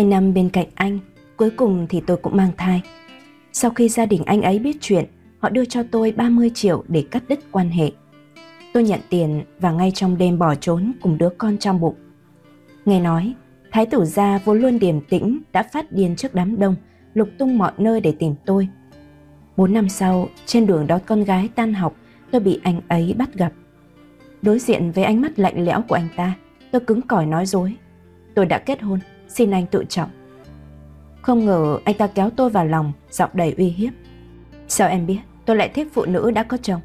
hai năm bên cạnh anh, cuối cùng thì tôi cũng mang thai. Sau khi gia đình anh ấy biết chuyện, họ đưa cho tôi 30 triệu để cắt đứt quan hệ. Tôi nhận tiền và ngay trong đêm bỏ trốn cùng đứa con trong bụng. Nghe nói, Thái tử gia vốn luôn điềm tĩnh đã phát điên trước đám đông, lục tung mọi nơi để tìm tôi. Bốn năm sau, trên đường đón con gái tan học, tôi bị anh ấy bắt gặp. Đối diện với ánh mắt lạnh lẽo của anh ta, tôi cứng cỏi nói dối. Tôi đã kết hôn, xin anh tự trọng. Không ngờ anh ta kéo tôi vào lòng, giọng đầy uy hiếp. Sao em biết tôi lại thích phụ nữ đã có chồng?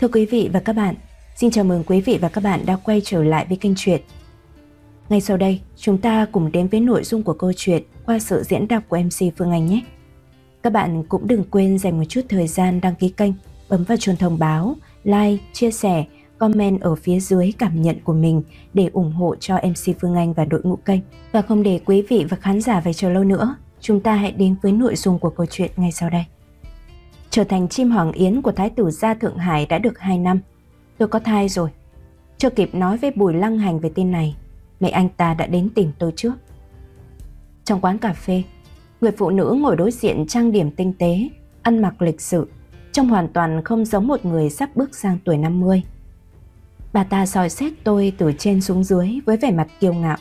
Thưa quý vị và các bạn, xin chào mừng quý vị và các bạn đã quay trở lại với kênh truyện. Ngay sau đây, chúng ta cùng đến với nội dung của câu chuyện qua sự diễn đọc của MC Phương Anh nhé. Các bạn cũng đừng quên dành một chút thời gian đăng ký kênh, bấm vào chuông thông báo, like, chia sẻ comment ở phía dưới cảm nhận của mình để ủng hộ cho MC Phương Anh và đội ngũ kênh. Và không để quý vị và khán giả phải chờ lâu nữa, chúng ta hãy đến với nội dung của câu chuyện ngay sau đây. Trở thành chim hoàng yến của Thái tử gia Thượng Hải đã được 2 năm. Tôi có thai rồi. Chưa kịp nói với Bùi Lăng Hành về tin này, mẹ anh ta đã đến tìm tôi trước. Trong quán cà phê, người phụ nữ ngồi đối diện trang điểm tinh tế, ăn mặc lịch sự, trông hoàn toàn không giống một người sắp bước sang tuổi 50. Bà ta soi xét tôi từ trên xuống dưới với vẻ mặt kiêu ngạo.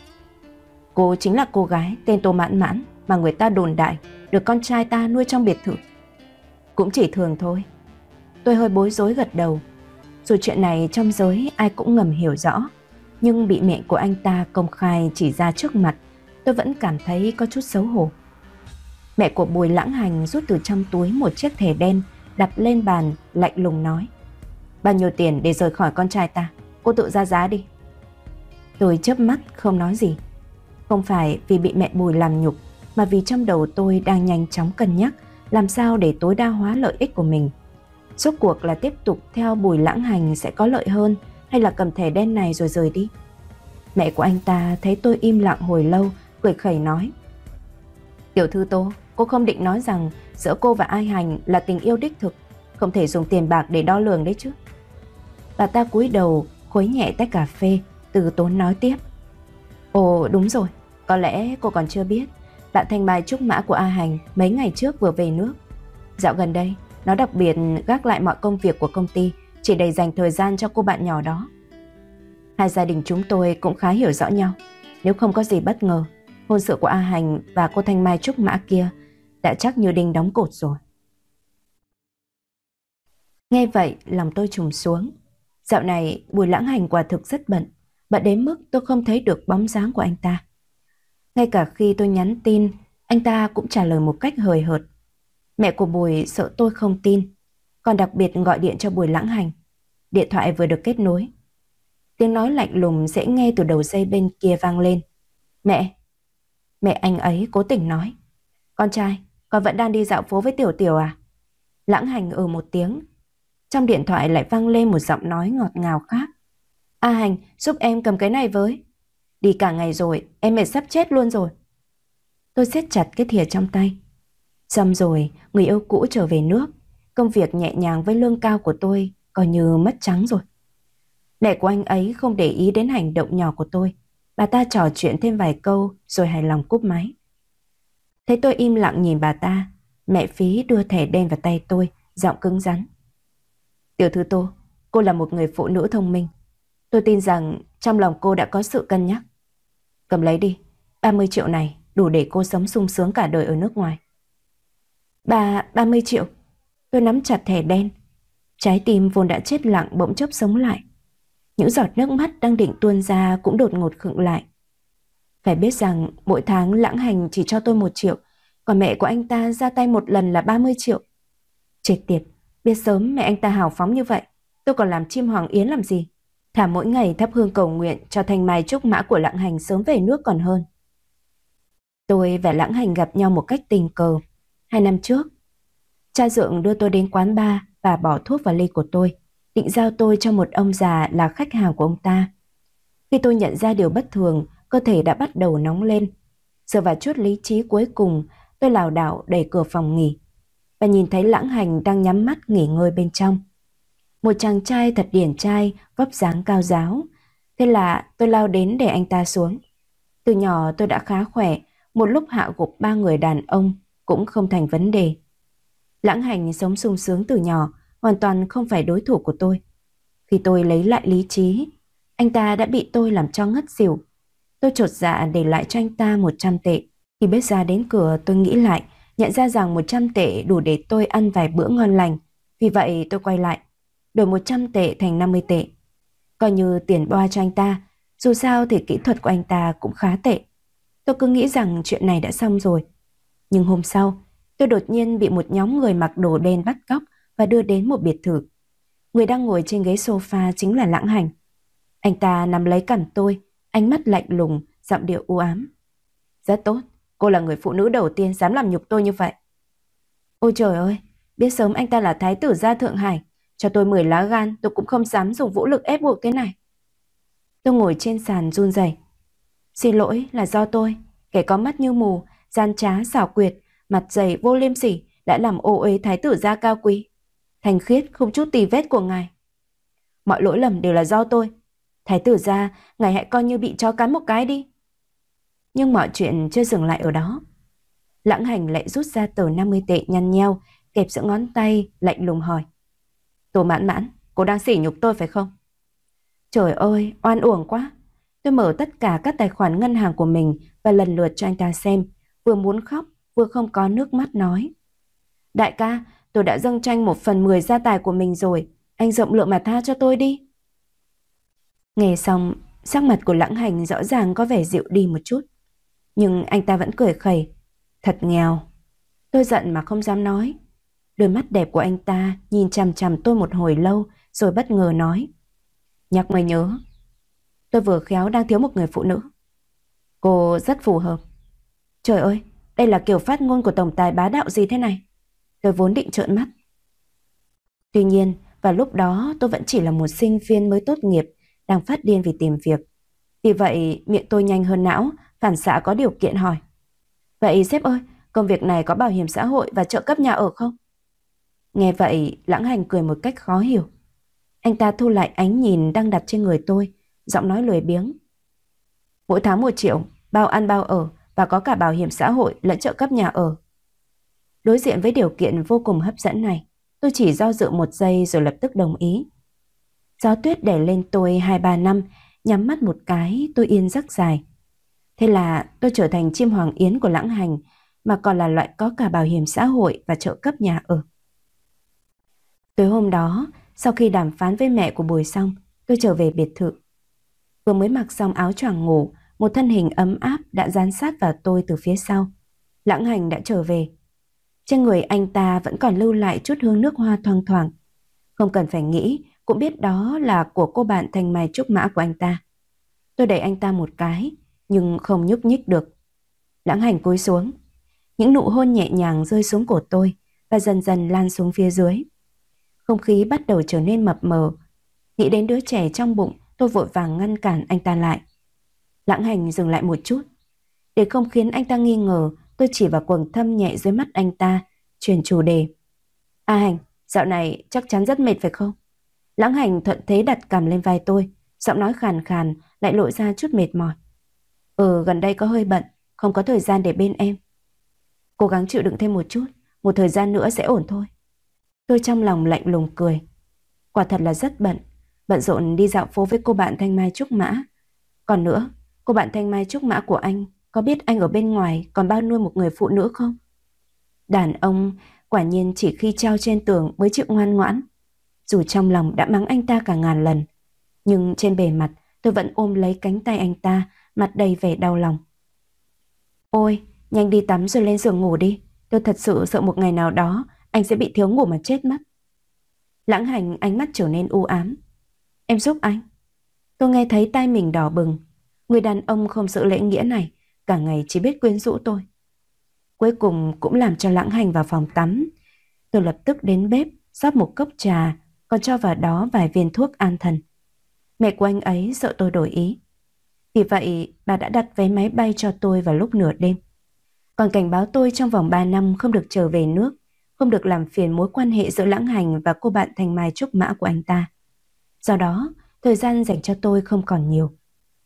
Cô chính là cô gái tên Tô Mãn Mãn mà người ta đồn đại, được con trai ta nuôi trong biệt thự. Cũng chỉ thường thôi. Tôi hơi bối rối gật đầu. Dù chuyện này trong giới ai cũng ngầm hiểu rõ, nhưng bị mẹ của anh ta công khai chỉ ra trước mặt, tôi vẫn cảm thấy có chút xấu hổ. Mẹ của Bùi Lãng Hành rút từ trong túi một chiếc thẻ đen, đặt lên bàn, lạnh lùng nói. Bao nhiêu tiền để rời khỏi con trai ta? cô tự ra giá đi. Tôi chớp mắt không nói gì. Không phải vì bị mẹ Bùi làm nhục, mà vì trong đầu tôi đang nhanh chóng cân nhắc làm sao để tối đa hóa lợi ích của mình. Rốt cuộc là tiếp tục theo Bùi lãng hành sẽ có lợi hơn hay là cầm thẻ đen này rồi rời đi. Mẹ của anh ta thấy tôi im lặng hồi lâu, cười khẩy nói. Tiểu thư Tô, cô không định nói rằng giữa cô và Ai Hành là tình yêu đích thực, không thể dùng tiền bạc để đo lường đấy chứ. Bà ta cúi đầu khuấy nhẹ tách cà phê, từ tốn nói tiếp. Ồ đúng rồi, có lẽ cô còn chưa biết, bạn thanh mai trúc mã của A Hành mấy ngày trước vừa về nước. Dạo gần đây, nó đặc biệt gác lại mọi công việc của công ty, chỉ để dành thời gian cho cô bạn nhỏ đó. Hai gia đình chúng tôi cũng khá hiểu rõ nhau, nếu không có gì bất ngờ, hôn sự của A Hành và cô Thanh Mai Trúc Mã kia đã chắc như đinh đóng cột rồi. Nghe vậy, lòng tôi trùng xuống. Dạo này Bùi Lãng Hành quả thực rất bận, bận đến mức tôi không thấy được bóng dáng của anh ta. Ngay cả khi tôi nhắn tin, anh ta cũng trả lời một cách hời hợt. Mẹ của Bùi sợ tôi không tin, còn đặc biệt gọi điện cho Bùi Lãng Hành. Điện thoại vừa được kết nối. Tiếng nói lạnh lùng dễ nghe từ đầu dây bên kia vang lên. Mẹ! Mẹ anh ấy cố tình nói. Con trai, con vẫn đang đi dạo phố với Tiểu Tiểu à? Lãng Hành ở ừ một tiếng, trong điện thoại lại vang lên một giọng nói ngọt ngào khác. A à Hành, giúp em cầm cái này với. Đi cả ngày rồi, em mệt sắp chết luôn rồi. Tôi siết chặt cái thìa trong tay. Xong rồi, người yêu cũ trở về nước. Công việc nhẹ nhàng với lương cao của tôi coi như mất trắng rồi. Mẹ của anh ấy không để ý đến hành động nhỏ của tôi. Bà ta trò chuyện thêm vài câu rồi hài lòng cúp máy. Thấy tôi im lặng nhìn bà ta, mẹ phí đưa thẻ đen vào tay tôi, giọng cứng rắn. Tiểu thư Tô, cô là một người phụ nữ thông minh. Tôi tin rằng trong lòng cô đã có sự cân nhắc. Cầm lấy đi, 30 triệu này đủ để cô sống sung sướng cả đời ở nước ngoài. Bà, 30 triệu. Tôi nắm chặt thẻ đen. Trái tim vốn đã chết lặng bỗng chốc sống lại. Những giọt nước mắt đang định tuôn ra cũng đột ngột khựng lại. Phải biết rằng mỗi tháng lãng hành chỉ cho tôi một triệu, còn mẹ của anh ta ra tay một lần là 30 triệu. Triệt tiệt, Biết sớm mẹ anh ta hào phóng như vậy, tôi còn làm chim hoàng yến làm gì? Thả mỗi ngày thắp hương cầu nguyện cho thanh mai trúc mã của lãng hành sớm về nước còn hơn. Tôi và lãng hành gặp nhau một cách tình cờ. Hai năm trước, cha dượng đưa tôi đến quán bar và bỏ thuốc vào ly của tôi, định giao tôi cho một ông già là khách hàng của ông ta. Khi tôi nhận ra điều bất thường, cơ thể đã bắt đầu nóng lên. Giờ vào chút lý trí cuối cùng, tôi lảo đảo đẩy cửa phòng nghỉ, và nhìn thấy lãng hành đang nhắm mắt nghỉ ngơi bên trong. Một chàng trai thật điển trai, vóc dáng cao giáo. Thế là tôi lao đến để anh ta xuống. Từ nhỏ tôi đã khá khỏe, một lúc hạ gục ba người đàn ông cũng không thành vấn đề. Lãng hành sống sung sướng từ nhỏ, hoàn toàn không phải đối thủ của tôi. Khi tôi lấy lại lý trí, anh ta đã bị tôi làm cho ngất xỉu. Tôi trột dạ để lại cho anh ta 100 tệ. Khi biết ra đến cửa tôi nghĩ lại, nhận ra rằng 100 tệ đủ để tôi ăn vài bữa ngon lành. Vì vậy tôi quay lại, đổi 100 tệ thành 50 tệ. Coi như tiền boa cho anh ta, dù sao thì kỹ thuật của anh ta cũng khá tệ. Tôi cứ nghĩ rằng chuyện này đã xong rồi. Nhưng hôm sau, tôi đột nhiên bị một nhóm người mặc đồ đen bắt cóc và đưa đến một biệt thự. Người đang ngồi trên ghế sofa chính là Lãng Hành. Anh ta nắm lấy cằm tôi, ánh mắt lạnh lùng, giọng điệu u ám. Rất tốt, Cô là người phụ nữ đầu tiên dám làm nhục tôi như vậy. Ôi trời ơi, biết sớm anh ta là thái tử gia Thượng Hải, cho tôi 10 lá gan tôi cũng không dám dùng vũ lực ép buộc thế này. Tôi ngồi trên sàn run rẩy. Xin lỗi là do tôi, kẻ có mắt như mù, gian trá xảo quyệt, mặt dày vô liêm sỉ đã làm ô uế thái tử gia cao quý. Thành khiết không chút tì vết của ngài. Mọi lỗi lầm đều là do tôi. Thái tử gia, ngài hãy coi như bị cho cắn một cái đi nhưng mọi chuyện chưa dừng lại ở đó. Lãng hành lại rút ra tờ 50 tệ nhăn nheo, kẹp giữa ngón tay, lạnh lùng hỏi. Tô mãn mãn, cô đang sỉ nhục tôi phải không? Trời ơi, oan uổng quá. Tôi mở tất cả các tài khoản ngân hàng của mình và lần lượt cho anh ta xem, vừa muốn khóc, vừa không có nước mắt nói. Đại ca, tôi đã dâng tranh một phần mười gia tài của mình rồi, anh rộng lượng mà tha cho tôi đi. Nghe xong, sắc mặt của lãng hành rõ ràng có vẻ dịu đi một chút. Nhưng anh ta vẫn cười khẩy. Thật nghèo. Tôi giận mà không dám nói. Đôi mắt đẹp của anh ta nhìn chằm chằm tôi một hồi lâu rồi bất ngờ nói. Nhắc mày nhớ, tôi vừa khéo đang thiếu một người phụ nữ. Cô rất phù hợp. Trời ơi, đây là kiểu phát ngôn của tổng tài bá đạo gì thế này? Tôi vốn định trợn mắt. Tuy nhiên, vào lúc đó tôi vẫn chỉ là một sinh viên mới tốt nghiệp, đang phát điên vì tìm việc. Vì vậy, miệng tôi nhanh hơn não, phản xạ có điều kiện hỏi. Vậy sếp ơi, công việc này có bảo hiểm xã hội và trợ cấp nhà ở không? Nghe vậy, lãng hành cười một cách khó hiểu. Anh ta thu lại ánh nhìn đang đặt trên người tôi, giọng nói lười biếng. Mỗi tháng một triệu, bao ăn bao ở và có cả bảo hiểm xã hội lẫn trợ cấp nhà ở. Đối diện với điều kiện vô cùng hấp dẫn này, tôi chỉ do dự một giây rồi lập tức đồng ý. Gió tuyết để lên tôi 2-3 năm, nhắm mắt một cái tôi yên giấc dài. Thế là tôi trở thành chim hoàng yến của lãng hành, mà còn là loại có cả bảo hiểm xã hội và trợ cấp nhà ở. Tối hôm đó, sau khi đàm phán với mẹ của Bùi xong, tôi trở về biệt thự. Vừa mới mặc xong áo choàng ngủ, một thân hình ấm áp đã dán sát vào tôi từ phía sau. Lãng hành đã trở về. Trên người anh ta vẫn còn lưu lại chút hương nước hoa thoang thoảng. Không cần phải nghĩ, cũng biết đó là của cô bạn thành mai trúc mã của anh ta. Tôi đẩy anh ta một cái, nhưng không nhúc nhích được. Lãng hành cúi xuống, những nụ hôn nhẹ nhàng rơi xuống cổ tôi và dần dần lan xuống phía dưới. Không khí bắt đầu trở nên mập mờ, nghĩ đến đứa trẻ trong bụng tôi vội vàng ngăn cản anh ta lại. Lãng hành dừng lại một chút, để không khiến anh ta nghi ngờ tôi chỉ vào quần thâm nhẹ dưới mắt anh ta, truyền chủ đề. A à, hành, dạo này chắc chắn rất mệt phải không? Lãng hành thuận thế đặt cằm lên vai tôi, giọng nói khàn khàn lại lộ ra chút mệt mỏi. Ừ gần đây có hơi bận, không có thời gian để bên em. Cố gắng chịu đựng thêm một chút, một thời gian nữa sẽ ổn thôi. Tôi trong lòng lạnh lùng cười. Quả thật là rất bận, bận rộn đi dạo phố với cô bạn Thanh Mai Trúc Mã. Còn nữa, cô bạn Thanh Mai Trúc Mã của anh có biết anh ở bên ngoài còn bao nuôi một người phụ nữ không? Đàn ông quả nhiên chỉ khi treo trên tường mới chịu ngoan ngoãn. Dù trong lòng đã mắng anh ta cả ngàn lần, nhưng trên bề mặt tôi vẫn ôm lấy cánh tay anh ta mặt đầy vẻ đau lòng. Ôi, nhanh đi tắm rồi lên giường ngủ đi. Tôi thật sự sợ một ngày nào đó anh sẽ bị thiếu ngủ mà chết mất. Lãng hành ánh mắt trở nên u ám. Em giúp anh. Tôi nghe thấy tai mình đỏ bừng. Người đàn ông không sợ lễ nghĩa này, cả ngày chỉ biết quyến rũ tôi. Cuối cùng cũng làm cho lãng hành vào phòng tắm. Tôi lập tức đến bếp, rót một cốc trà, còn cho vào đó vài viên thuốc an thần. Mẹ của anh ấy sợ tôi đổi ý. Vì vậy, bà đã đặt vé máy bay cho tôi vào lúc nửa đêm. Còn cảnh báo tôi trong vòng 3 năm không được trở về nước, không được làm phiền mối quan hệ giữa Lãng Hành và cô bạn Thành Mai Trúc Mã của anh ta. Do đó, thời gian dành cho tôi không còn nhiều.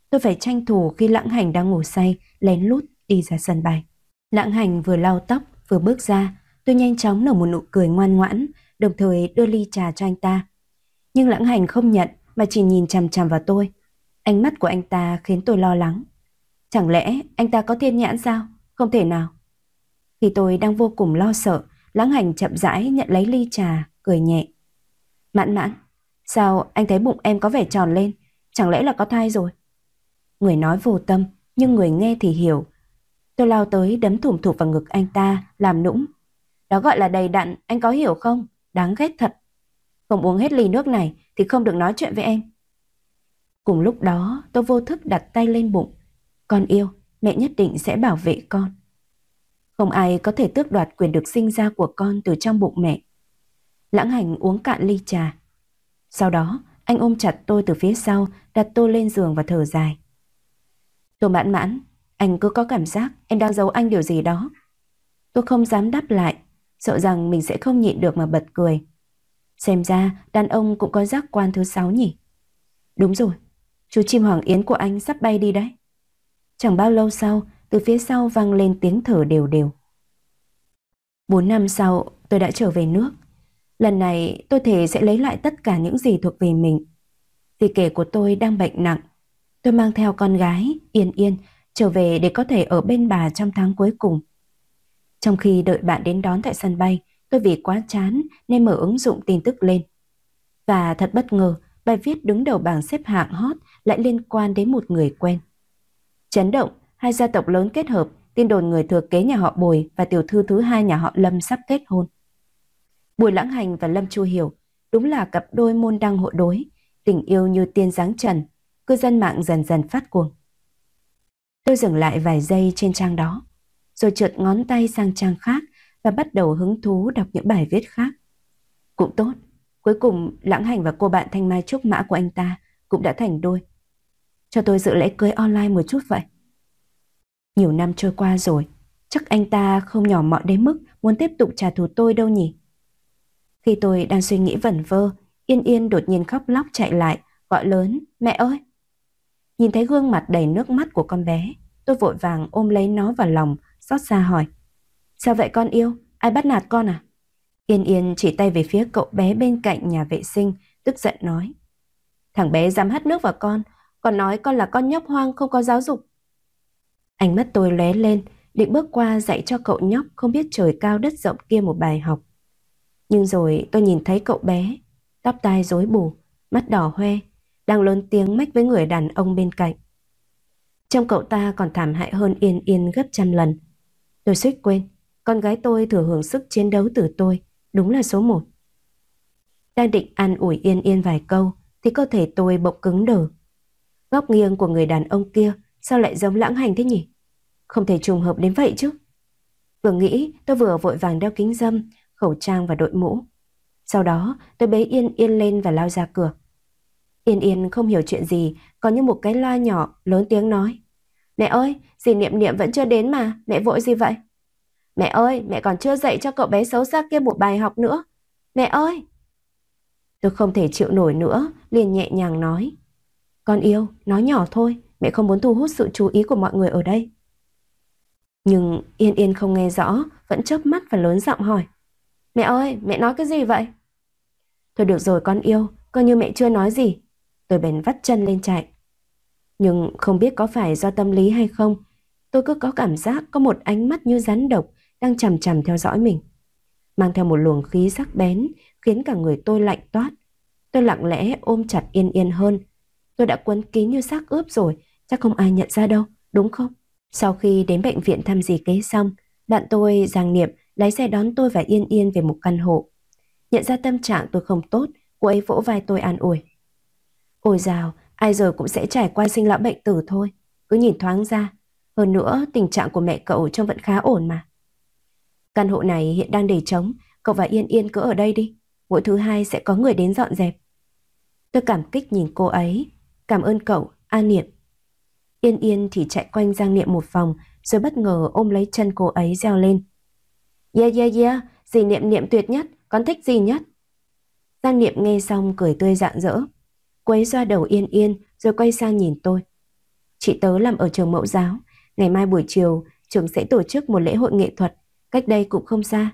Tôi phải tranh thủ khi Lãng Hành đang ngủ say, lén lút đi ra sân bay. Lãng Hành vừa lau tóc, vừa bước ra, tôi nhanh chóng nở một nụ cười ngoan ngoãn, đồng thời đưa ly trà cho anh ta. Nhưng Lãng Hành không nhận mà chỉ nhìn chằm chằm vào tôi. Ánh mắt của anh ta khiến tôi lo lắng. Chẳng lẽ anh ta có thiên nhãn sao? Không thể nào. Khi tôi đang vô cùng lo sợ, lãng hành chậm rãi nhận lấy ly trà, cười nhẹ. Mãn mãn, sao anh thấy bụng em có vẻ tròn lên? Chẳng lẽ là có thai rồi? Người nói vô tâm, nhưng người nghe thì hiểu. Tôi lao tới đấm thủng thụp vào ngực anh ta, làm nũng. Đó gọi là đầy đặn, anh có hiểu không? Đáng ghét thật. Không uống hết ly nước này thì không được nói chuyện với em. Cùng lúc đó tôi vô thức đặt tay lên bụng. Con yêu, mẹ nhất định sẽ bảo vệ con. Không ai có thể tước đoạt quyền được sinh ra của con từ trong bụng mẹ. Lãng hành uống cạn ly trà. Sau đó, anh ôm chặt tôi từ phía sau, đặt tôi lên giường và thở dài. Tôi mãn mãn, anh cứ có cảm giác em đang giấu anh điều gì đó. Tôi không dám đáp lại, sợ rằng mình sẽ không nhịn được mà bật cười. Xem ra đàn ông cũng có giác quan thứ sáu nhỉ? Đúng rồi, chú chim hoàng yến của anh sắp bay đi đấy. Chẳng bao lâu sau, từ phía sau vang lên tiếng thở đều đều. Bốn năm sau, tôi đã trở về nước. Lần này tôi thể sẽ lấy lại tất cả những gì thuộc về mình. Vì kể của tôi đang bệnh nặng. Tôi mang theo con gái, Yên Yên, trở về để có thể ở bên bà trong tháng cuối cùng. Trong khi đợi bạn đến đón tại sân bay, tôi vì quá chán nên mở ứng dụng tin tức lên. Và thật bất ngờ, bài viết đứng đầu bảng xếp hạng hot lại liên quan đến một người quen. Chấn động, hai gia tộc lớn kết hợp, tin đồn người thừa kế nhà họ Bùi và tiểu thư thứ hai nhà họ Lâm sắp kết hôn. Bùi Lãng Hành và Lâm Chu Hiểu đúng là cặp đôi môn đăng hộ đối, tình yêu như tiên giáng trần, cư dân mạng dần dần phát cuồng. Tôi dừng lại vài giây trên trang đó, rồi trượt ngón tay sang trang khác và bắt đầu hứng thú đọc những bài viết khác. Cũng tốt, cuối cùng Lãng Hành và cô bạn Thanh Mai Trúc Mã của anh ta cũng đã thành đôi cho tôi dự lễ cưới online một chút vậy. Nhiều năm trôi qua rồi, chắc anh ta không nhỏ mọn đến mức muốn tiếp tục trả thù tôi đâu nhỉ. Khi tôi đang suy nghĩ vẩn vơ, Yên Yên đột nhiên khóc lóc chạy lại, gọi lớn, mẹ ơi! Nhìn thấy gương mặt đầy nước mắt của con bé, tôi vội vàng ôm lấy nó vào lòng, xót xa hỏi. Sao vậy con yêu? Ai bắt nạt con à? Yên Yên chỉ tay về phía cậu bé bên cạnh nhà vệ sinh, tức giận nói. Thằng bé dám hất nước vào con, còn nói con là con nhóc hoang không có giáo dục. Ánh mắt tôi lóe lên, định bước qua dạy cho cậu nhóc không biết trời cao đất rộng kia một bài học. Nhưng rồi tôi nhìn thấy cậu bé, tóc tai rối bù, mắt đỏ hoe, đang lớn tiếng mách với người đàn ông bên cạnh. Trong cậu ta còn thảm hại hơn Yên Yên gấp trăm lần. Tôi suýt quên, con gái tôi thừa hưởng sức chiến đấu từ tôi, đúng là số một. Đang định an ủi Yên Yên vài câu, thì cơ thể tôi bỗng cứng đờ, Góc nghiêng của người đàn ông kia sao lại giống lãng hành thế nhỉ? Không thể trùng hợp đến vậy chứ. Vừa nghĩ tôi vừa vội vàng đeo kính dâm, khẩu trang và đội mũ. Sau đó tôi bế Yên Yên lên và lao ra cửa. Yên Yên không hiểu chuyện gì, có như một cái loa nhỏ lớn tiếng nói. Mẹ ơi, dì Niệm Niệm vẫn chưa đến mà, mẹ vội gì vậy? Mẹ ơi, mẹ còn chưa dạy cho cậu bé xấu xa kia một bài học nữa. Mẹ ơi! Tôi không thể chịu nổi nữa, liền nhẹ nhàng nói. Con yêu, nó nhỏ thôi, mẹ không muốn thu hút sự chú ý của mọi người ở đây. Nhưng Yên Yên không nghe rõ, vẫn chớp mắt và lớn giọng hỏi. Mẹ ơi, mẹ nói cái gì vậy? Thôi được rồi con yêu, coi như mẹ chưa nói gì. Tôi bèn vắt chân lên chạy. Nhưng không biết có phải do tâm lý hay không, tôi cứ có cảm giác có một ánh mắt như rắn độc đang chằm chằm theo dõi mình. Mang theo một luồng khí sắc bén khiến cả người tôi lạnh toát. Tôi lặng lẽ ôm chặt Yên Yên hơn, Tôi đã quấn kín như xác ướp rồi, chắc không ai nhận ra đâu, đúng không? Sau khi đến bệnh viện thăm dì kế xong, bạn tôi, Giang Niệm, lái xe đón tôi và Yên Yên về một căn hộ. Nhận ra tâm trạng tôi không tốt, cô ấy vỗ vai tôi an ủi. Ôi dào, ai rồi cũng sẽ trải qua sinh lão bệnh tử thôi, cứ nhìn thoáng ra. Hơn nữa, tình trạng của mẹ cậu trông vẫn khá ổn mà. Căn hộ này hiện đang để trống, cậu và Yên Yên cứ ở đây đi. Mỗi thứ hai sẽ có người đến dọn dẹp. Tôi cảm kích nhìn cô ấy, Cảm ơn cậu, A Niệm. Yên Yên thì chạy quanh Giang Niệm một vòng, rồi bất ngờ ôm lấy chân cô ấy reo lên. Yeah yeah yeah, gì Niệm Niệm tuyệt nhất, con thích gì nhất? Giang Niệm nghe xong cười tươi rạng rỡ. Quấy xoa đầu Yên Yên rồi quay sang nhìn tôi. Chị tớ làm ở trường mẫu giáo, ngày mai buổi chiều trường sẽ tổ chức một lễ hội nghệ thuật, cách đây cũng không xa.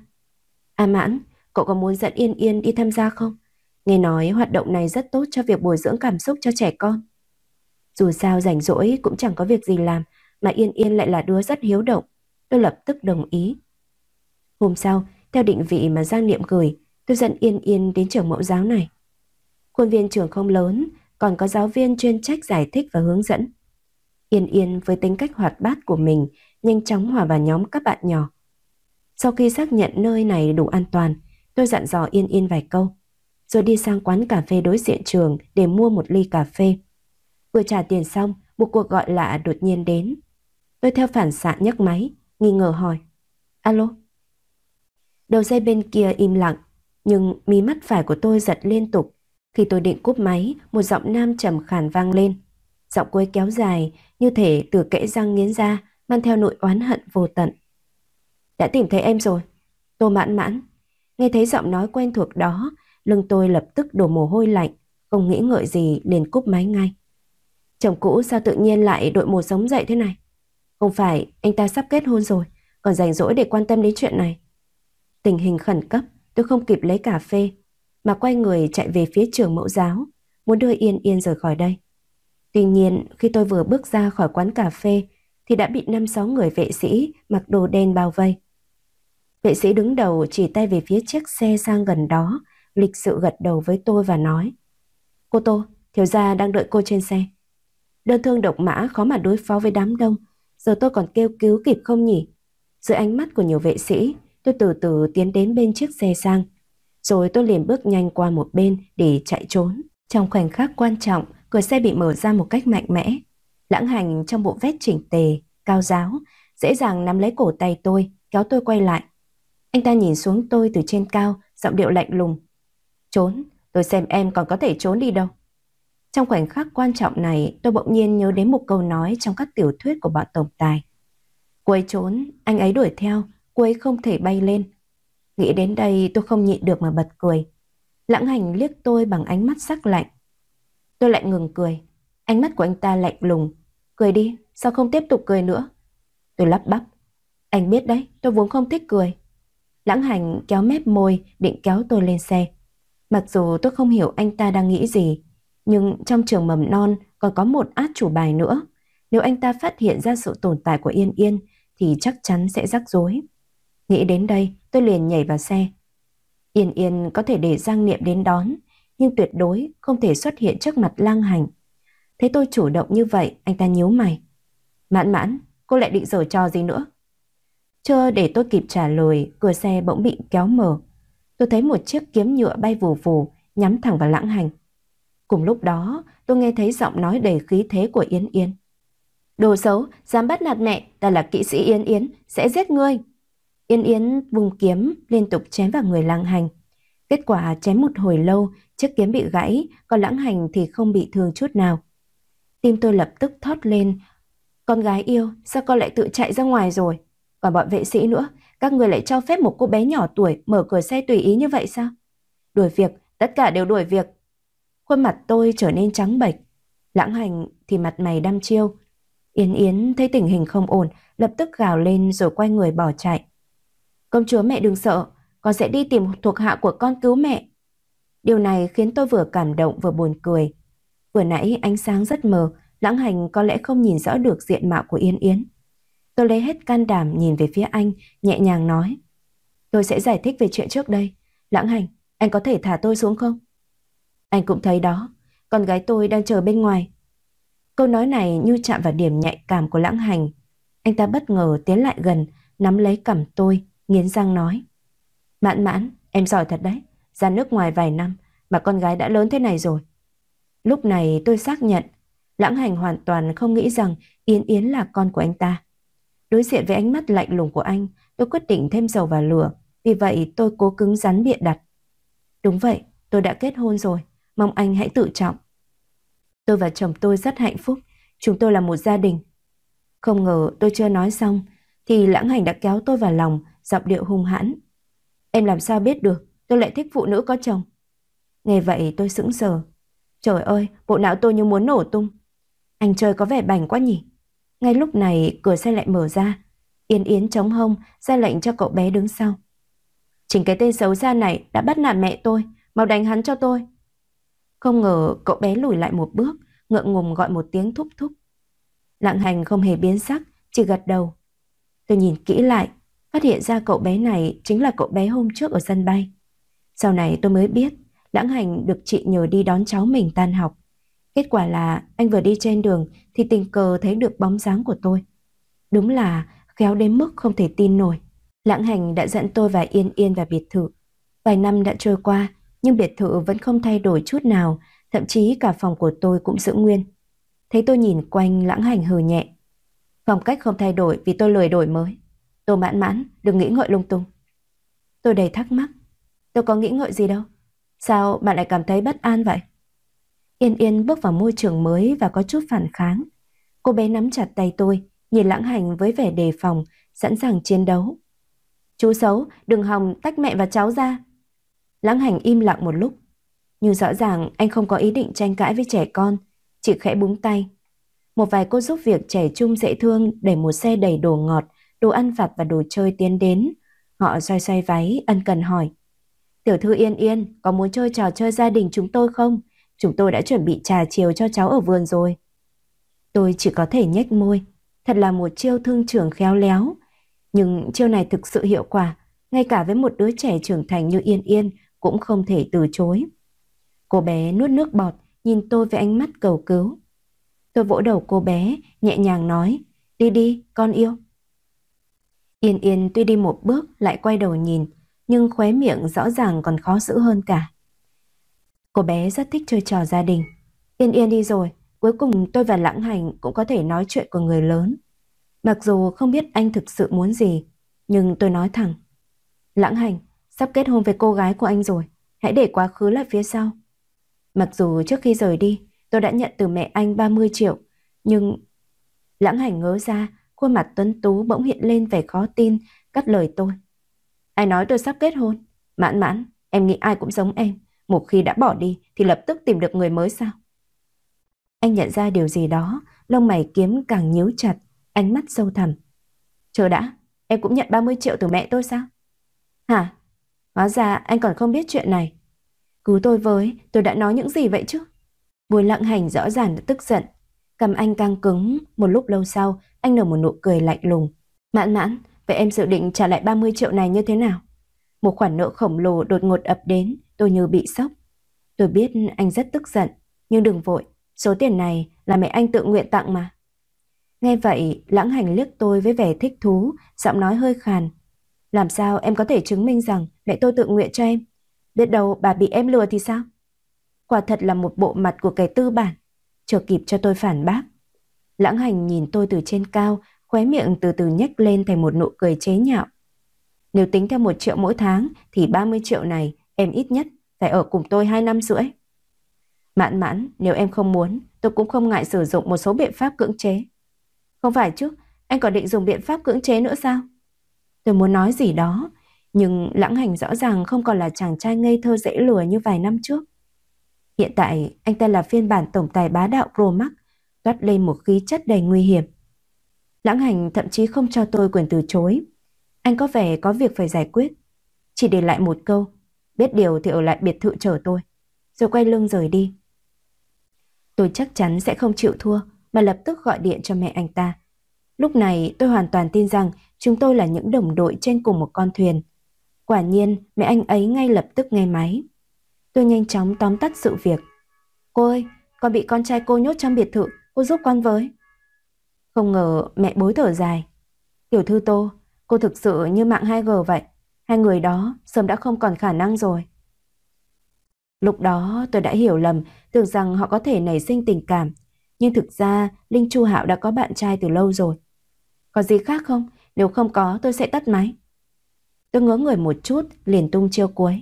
A à Mãn, cậu có muốn dẫn Yên Yên đi tham gia không? Nghe nói hoạt động này rất tốt cho việc bồi dưỡng cảm xúc cho trẻ con. Dù sao rảnh rỗi cũng chẳng có việc gì làm, mà Yên Yên lại là đứa rất hiếu động. Tôi lập tức đồng ý. Hôm sau, theo định vị mà Giang Niệm gửi, tôi dẫn Yên Yên đến trường mẫu giáo này. Khuôn viên trường không lớn, còn có giáo viên chuyên trách giải thích và hướng dẫn. Yên Yên với tính cách hoạt bát của mình, nhanh chóng hòa vào nhóm các bạn nhỏ. Sau khi xác nhận nơi này đủ an toàn, tôi dặn dò Yên Yên vài câu rồi đi sang quán cà phê đối diện trường để mua một ly cà phê. Vừa trả tiền xong, một cuộc gọi lạ đột nhiên đến. Tôi theo phản xạ nhấc máy, nghi ngờ hỏi. Alo? Đầu dây bên kia im lặng, nhưng mí mắt phải của tôi giật liên tục. Khi tôi định cúp máy, một giọng nam trầm khàn vang lên. Giọng cuối kéo dài, như thể từ kẽ răng nghiến ra, mang theo nỗi oán hận vô tận. Đã tìm thấy em rồi. Tô mãn mãn. Nghe thấy giọng nói quen thuộc đó, Lưng tôi lập tức đổ mồ hôi lạnh, không nghĩ ngợi gì liền cúp máy ngay. Chồng cũ sao tự nhiên lại đội mồ sống dậy thế này? Không phải anh ta sắp kết hôn rồi, còn rảnh rỗi để quan tâm đến chuyện này. Tình hình khẩn cấp, tôi không kịp lấy cà phê, mà quay người chạy về phía trường mẫu giáo, muốn đưa Yên Yên rời khỏi đây. Tuy nhiên, khi tôi vừa bước ra khỏi quán cà phê, thì đã bị năm sáu người vệ sĩ mặc đồ đen bao vây. Vệ sĩ đứng đầu chỉ tay về phía chiếc xe sang gần đó, lịch sự gật đầu với tôi và nói. Cô Tô, thiếu gia đang đợi cô trên xe. Đơn thương độc mã khó mà đối phó với đám đông, giờ tôi còn kêu cứu kịp không nhỉ? Dưới ánh mắt của nhiều vệ sĩ, tôi từ từ tiến đến bên chiếc xe sang. Rồi tôi liền bước nhanh qua một bên để chạy trốn. Trong khoảnh khắc quan trọng, cửa xe bị mở ra một cách mạnh mẽ. Lãng hành trong bộ vest chỉnh tề, cao giáo, dễ dàng nắm lấy cổ tay tôi, kéo tôi quay lại. Anh ta nhìn xuống tôi từ trên cao, giọng điệu lạnh lùng. Trốn, tôi xem em còn có thể trốn đi đâu. Trong khoảnh khắc quan trọng này, tôi bỗng nhiên nhớ đến một câu nói trong các tiểu thuyết của bọn tổng tài. Cô ấy trốn, anh ấy đuổi theo, cô ấy không thể bay lên. Nghĩ đến đây tôi không nhịn được mà bật cười. Lãng hành liếc tôi bằng ánh mắt sắc lạnh. Tôi lại ngừng cười. Ánh mắt của anh ta lạnh lùng. Cười đi, sao không tiếp tục cười nữa? Tôi lắp bắp. Anh biết đấy, tôi vốn không thích cười. Lãng hành kéo mép môi định kéo tôi lên xe. Mặc dù tôi không hiểu anh ta đang nghĩ gì, nhưng trong trường mầm non còn có một át chủ bài nữa. Nếu anh ta phát hiện ra sự tồn tại của Yên Yên thì chắc chắn sẽ rắc rối. Nghĩ đến đây, tôi liền nhảy vào xe. Yên Yên có thể để Giang Niệm đến đón, nhưng tuyệt đối không thể xuất hiện trước mặt lang hành. Thế tôi chủ động như vậy, anh ta nhíu mày. Mãn mãn, cô lại định giở trò gì nữa? Chưa để tôi kịp trả lời, cửa xe bỗng bị kéo mở tôi thấy một chiếc kiếm nhựa bay vù vù, nhắm thẳng vào lãng hành. Cùng lúc đó, tôi nghe thấy giọng nói đầy khí thế của Yến Yến. Đồ xấu, dám bắt nạt mẹ, ta là kỵ sĩ Yến Yến, sẽ giết ngươi. Yến Yến vùng kiếm liên tục chém vào người lãng hành. Kết quả chém một hồi lâu, chiếc kiếm bị gãy, còn lãng hành thì không bị thương chút nào. Tim tôi lập tức thót lên. Con gái yêu, sao con lại tự chạy ra ngoài rồi? Còn bọn vệ sĩ nữa, các người lại cho phép một cô bé nhỏ tuổi mở cửa xe tùy ý như vậy sao? Đuổi việc, tất cả đều đuổi việc. Khuôn mặt tôi trở nên trắng bệch. Lãng hành thì mặt mày đăm chiêu. Yến Yến thấy tình hình không ổn, lập tức gào lên rồi quay người bỏ chạy. Công chúa mẹ đừng sợ, con sẽ đi tìm thuộc hạ của con cứu mẹ. Điều này khiến tôi vừa cảm động vừa buồn cười. Vừa nãy ánh sáng rất mờ, lãng hành có lẽ không nhìn rõ được diện mạo của yến Yến. Tôi lấy hết can đảm nhìn về phía anh, nhẹ nhàng nói. Tôi sẽ giải thích về chuyện trước đây. Lãng hành, anh có thể thả tôi xuống không? Anh cũng thấy đó, con gái tôi đang chờ bên ngoài. Câu nói này như chạm vào điểm nhạy cảm của lãng hành. Anh ta bất ngờ tiến lại gần, nắm lấy cằm tôi, nghiến răng nói. Mãn mãn, em giỏi thật đấy. Ra nước ngoài vài năm mà con gái đã lớn thế này rồi. Lúc này tôi xác nhận, lãng hành hoàn toàn không nghĩ rằng Yến Yến là con của anh ta. Đối diện với ánh mắt lạnh lùng của anh, tôi quyết định thêm dầu vào lửa, vì vậy tôi cố cứng rắn biện đặt. Đúng vậy, tôi đã kết hôn rồi, mong anh hãy tự trọng. Tôi và chồng tôi rất hạnh phúc, chúng tôi là một gia đình. Không ngờ tôi chưa nói xong, thì lãng hành đã kéo tôi vào lòng, giọng điệu hung hãn. Em làm sao biết được, tôi lại thích phụ nữ có chồng. Nghe vậy tôi sững sờ. Trời ơi, bộ não tôi như muốn nổ tung. Anh chơi có vẻ bảnh quá nhỉ? Ngay lúc này cửa xe lại mở ra. Yên Yến chống hông ra lệnh cho cậu bé đứng sau. Chính cái tên xấu xa này đã bắt nạt mẹ tôi, mau đánh hắn cho tôi. Không ngờ cậu bé lùi lại một bước, ngượng ngùng gọi một tiếng thúc thúc. Lạng hành không hề biến sắc, chỉ gật đầu. Tôi nhìn kỹ lại, phát hiện ra cậu bé này chính là cậu bé hôm trước ở sân bay. Sau này tôi mới biết, lãng hành được chị nhờ đi đón cháu mình tan học. Kết quả là anh vừa đi trên đường thì tình cờ thấy được bóng dáng của tôi. Đúng là khéo đến mức không thể tin nổi. Lãng hành đã dẫn tôi và Yên Yên vào biệt thự. Vài năm đã trôi qua, nhưng biệt thự vẫn không thay đổi chút nào, thậm chí cả phòng của tôi cũng giữ nguyên. Thấy tôi nhìn quanh lãng hành hừ nhẹ. Phong cách không thay đổi vì tôi lười đổi mới. Tôi mãn mãn, đừng nghĩ ngợi lung tung. Tôi đầy thắc mắc. Tôi có nghĩ ngợi gì đâu. Sao bạn lại cảm thấy bất an vậy? Yên Yên bước vào môi trường mới và có chút phản kháng. Cô bé nắm chặt tay tôi, nhìn lãng hành với vẻ đề phòng, sẵn sàng chiến đấu. Chú xấu, đừng hòng tách mẹ và cháu ra. Lãng hành im lặng một lúc. Nhưng rõ ràng anh không có ý định tranh cãi với trẻ con, chỉ khẽ búng tay. Một vài cô giúp việc trẻ trung dễ thương đẩy một xe đầy đồ ngọt, đồ ăn vặt và đồ chơi tiến đến. Họ xoay xoay váy, ân cần hỏi. Tiểu thư yên yên, có muốn chơi trò chơi gia đình chúng tôi không? Chúng tôi đã chuẩn bị trà chiều cho cháu ở vườn rồi. Tôi chỉ có thể nhếch môi. Thật là một chiêu thương trưởng khéo léo. Nhưng chiêu này thực sự hiệu quả. Ngay cả với một đứa trẻ trưởng thành như Yên Yên cũng không thể từ chối. Cô bé nuốt nước bọt, nhìn tôi với ánh mắt cầu cứu. Tôi vỗ đầu cô bé, nhẹ nhàng nói, đi đi, con yêu. Yên Yên tuy đi một bước lại quay đầu nhìn, nhưng khóe miệng rõ ràng còn khó xử hơn cả. Cô bé rất thích chơi trò gia đình. Yên yên đi rồi, cuối cùng tôi và lãng hành cũng có thể nói chuyện của người lớn. Mặc dù không biết anh thực sự muốn gì, nhưng tôi nói thẳng. Lãng hành, sắp kết hôn với cô gái của anh rồi, hãy để quá khứ lại phía sau. Mặc dù trước khi rời đi, tôi đã nhận từ mẹ anh 30 triệu, nhưng... Lãng hành ngớ ra, khuôn mặt tuấn tú bỗng hiện lên vẻ khó tin, cắt lời tôi. Ai nói tôi sắp kết hôn? Mãn mãn, em nghĩ ai cũng giống em. Một khi đã bỏ đi thì lập tức tìm được người mới sao? Anh nhận ra điều gì đó, lông mày kiếm càng nhíu chặt, ánh mắt sâu thẳm. Chờ đã, em cũng nhận 30 triệu từ mẹ tôi sao? Hả? Hóa ra anh còn không biết chuyện này. Cứu tôi với, tôi đã nói những gì vậy chứ? Bùi lặng hành rõ ràng đã tức giận. Cầm anh căng cứng, một lúc lâu sau, anh nở một nụ cười lạnh lùng. Mãn mãn, vậy em dự định trả lại 30 triệu này như thế nào? Một khoản nợ khổng lồ đột ngột ập đến, Tôi như bị sốc. Tôi biết anh rất tức giận, nhưng đừng vội, số tiền này là mẹ anh tự nguyện tặng mà. Nghe vậy, lãng hành liếc tôi với vẻ thích thú, giọng nói hơi khàn. Làm sao em có thể chứng minh rằng mẹ tôi tự nguyện cho em? Biết đâu bà bị em lừa thì sao? Quả thật là một bộ mặt của kẻ tư bản. Chưa kịp cho tôi phản bác. Lãng hành nhìn tôi từ trên cao, khóe miệng từ từ nhếch lên thành một nụ cười chế nhạo. Nếu tính theo một triệu mỗi tháng thì 30 triệu này Em ít nhất phải ở cùng tôi 2 năm rưỡi. Mãn mãn, nếu em không muốn, tôi cũng không ngại sử dụng một số biện pháp cưỡng chế. Không phải chứ, anh còn định dùng biện pháp cưỡng chế nữa sao? Tôi muốn nói gì đó, nhưng lãng hành rõ ràng không còn là chàng trai ngây thơ dễ lừa như vài năm trước. Hiện tại, anh ta là phiên bản tổng tài bá đạo Pro Max, toát lên một khí chất đầy nguy hiểm. Lãng hành thậm chí không cho tôi quyền từ chối. Anh có vẻ có việc phải giải quyết. Chỉ để lại một câu, biết điều thì ở lại biệt thự chờ tôi, rồi quay lưng rời đi. Tôi chắc chắn sẽ không chịu thua mà lập tức gọi điện cho mẹ anh ta. Lúc này tôi hoàn toàn tin rằng chúng tôi là những đồng đội trên cùng một con thuyền. Quả nhiên mẹ anh ấy ngay lập tức nghe máy. Tôi nhanh chóng tóm tắt sự việc. Cô ơi, con bị con trai cô nhốt trong biệt thự, cô giúp con với. Không ngờ mẹ bối thở dài. Tiểu thư tô, cô thực sự như mạng 2G vậy. Hai người đó sớm đã không còn khả năng rồi. Lúc đó tôi đã hiểu lầm, tưởng rằng họ có thể nảy sinh tình cảm. Nhưng thực ra Linh Chu Hạo đã có bạn trai từ lâu rồi. Có gì khác không? Nếu không có tôi sẽ tắt máy. Tôi ngớ người một chút, liền tung chiêu cuối.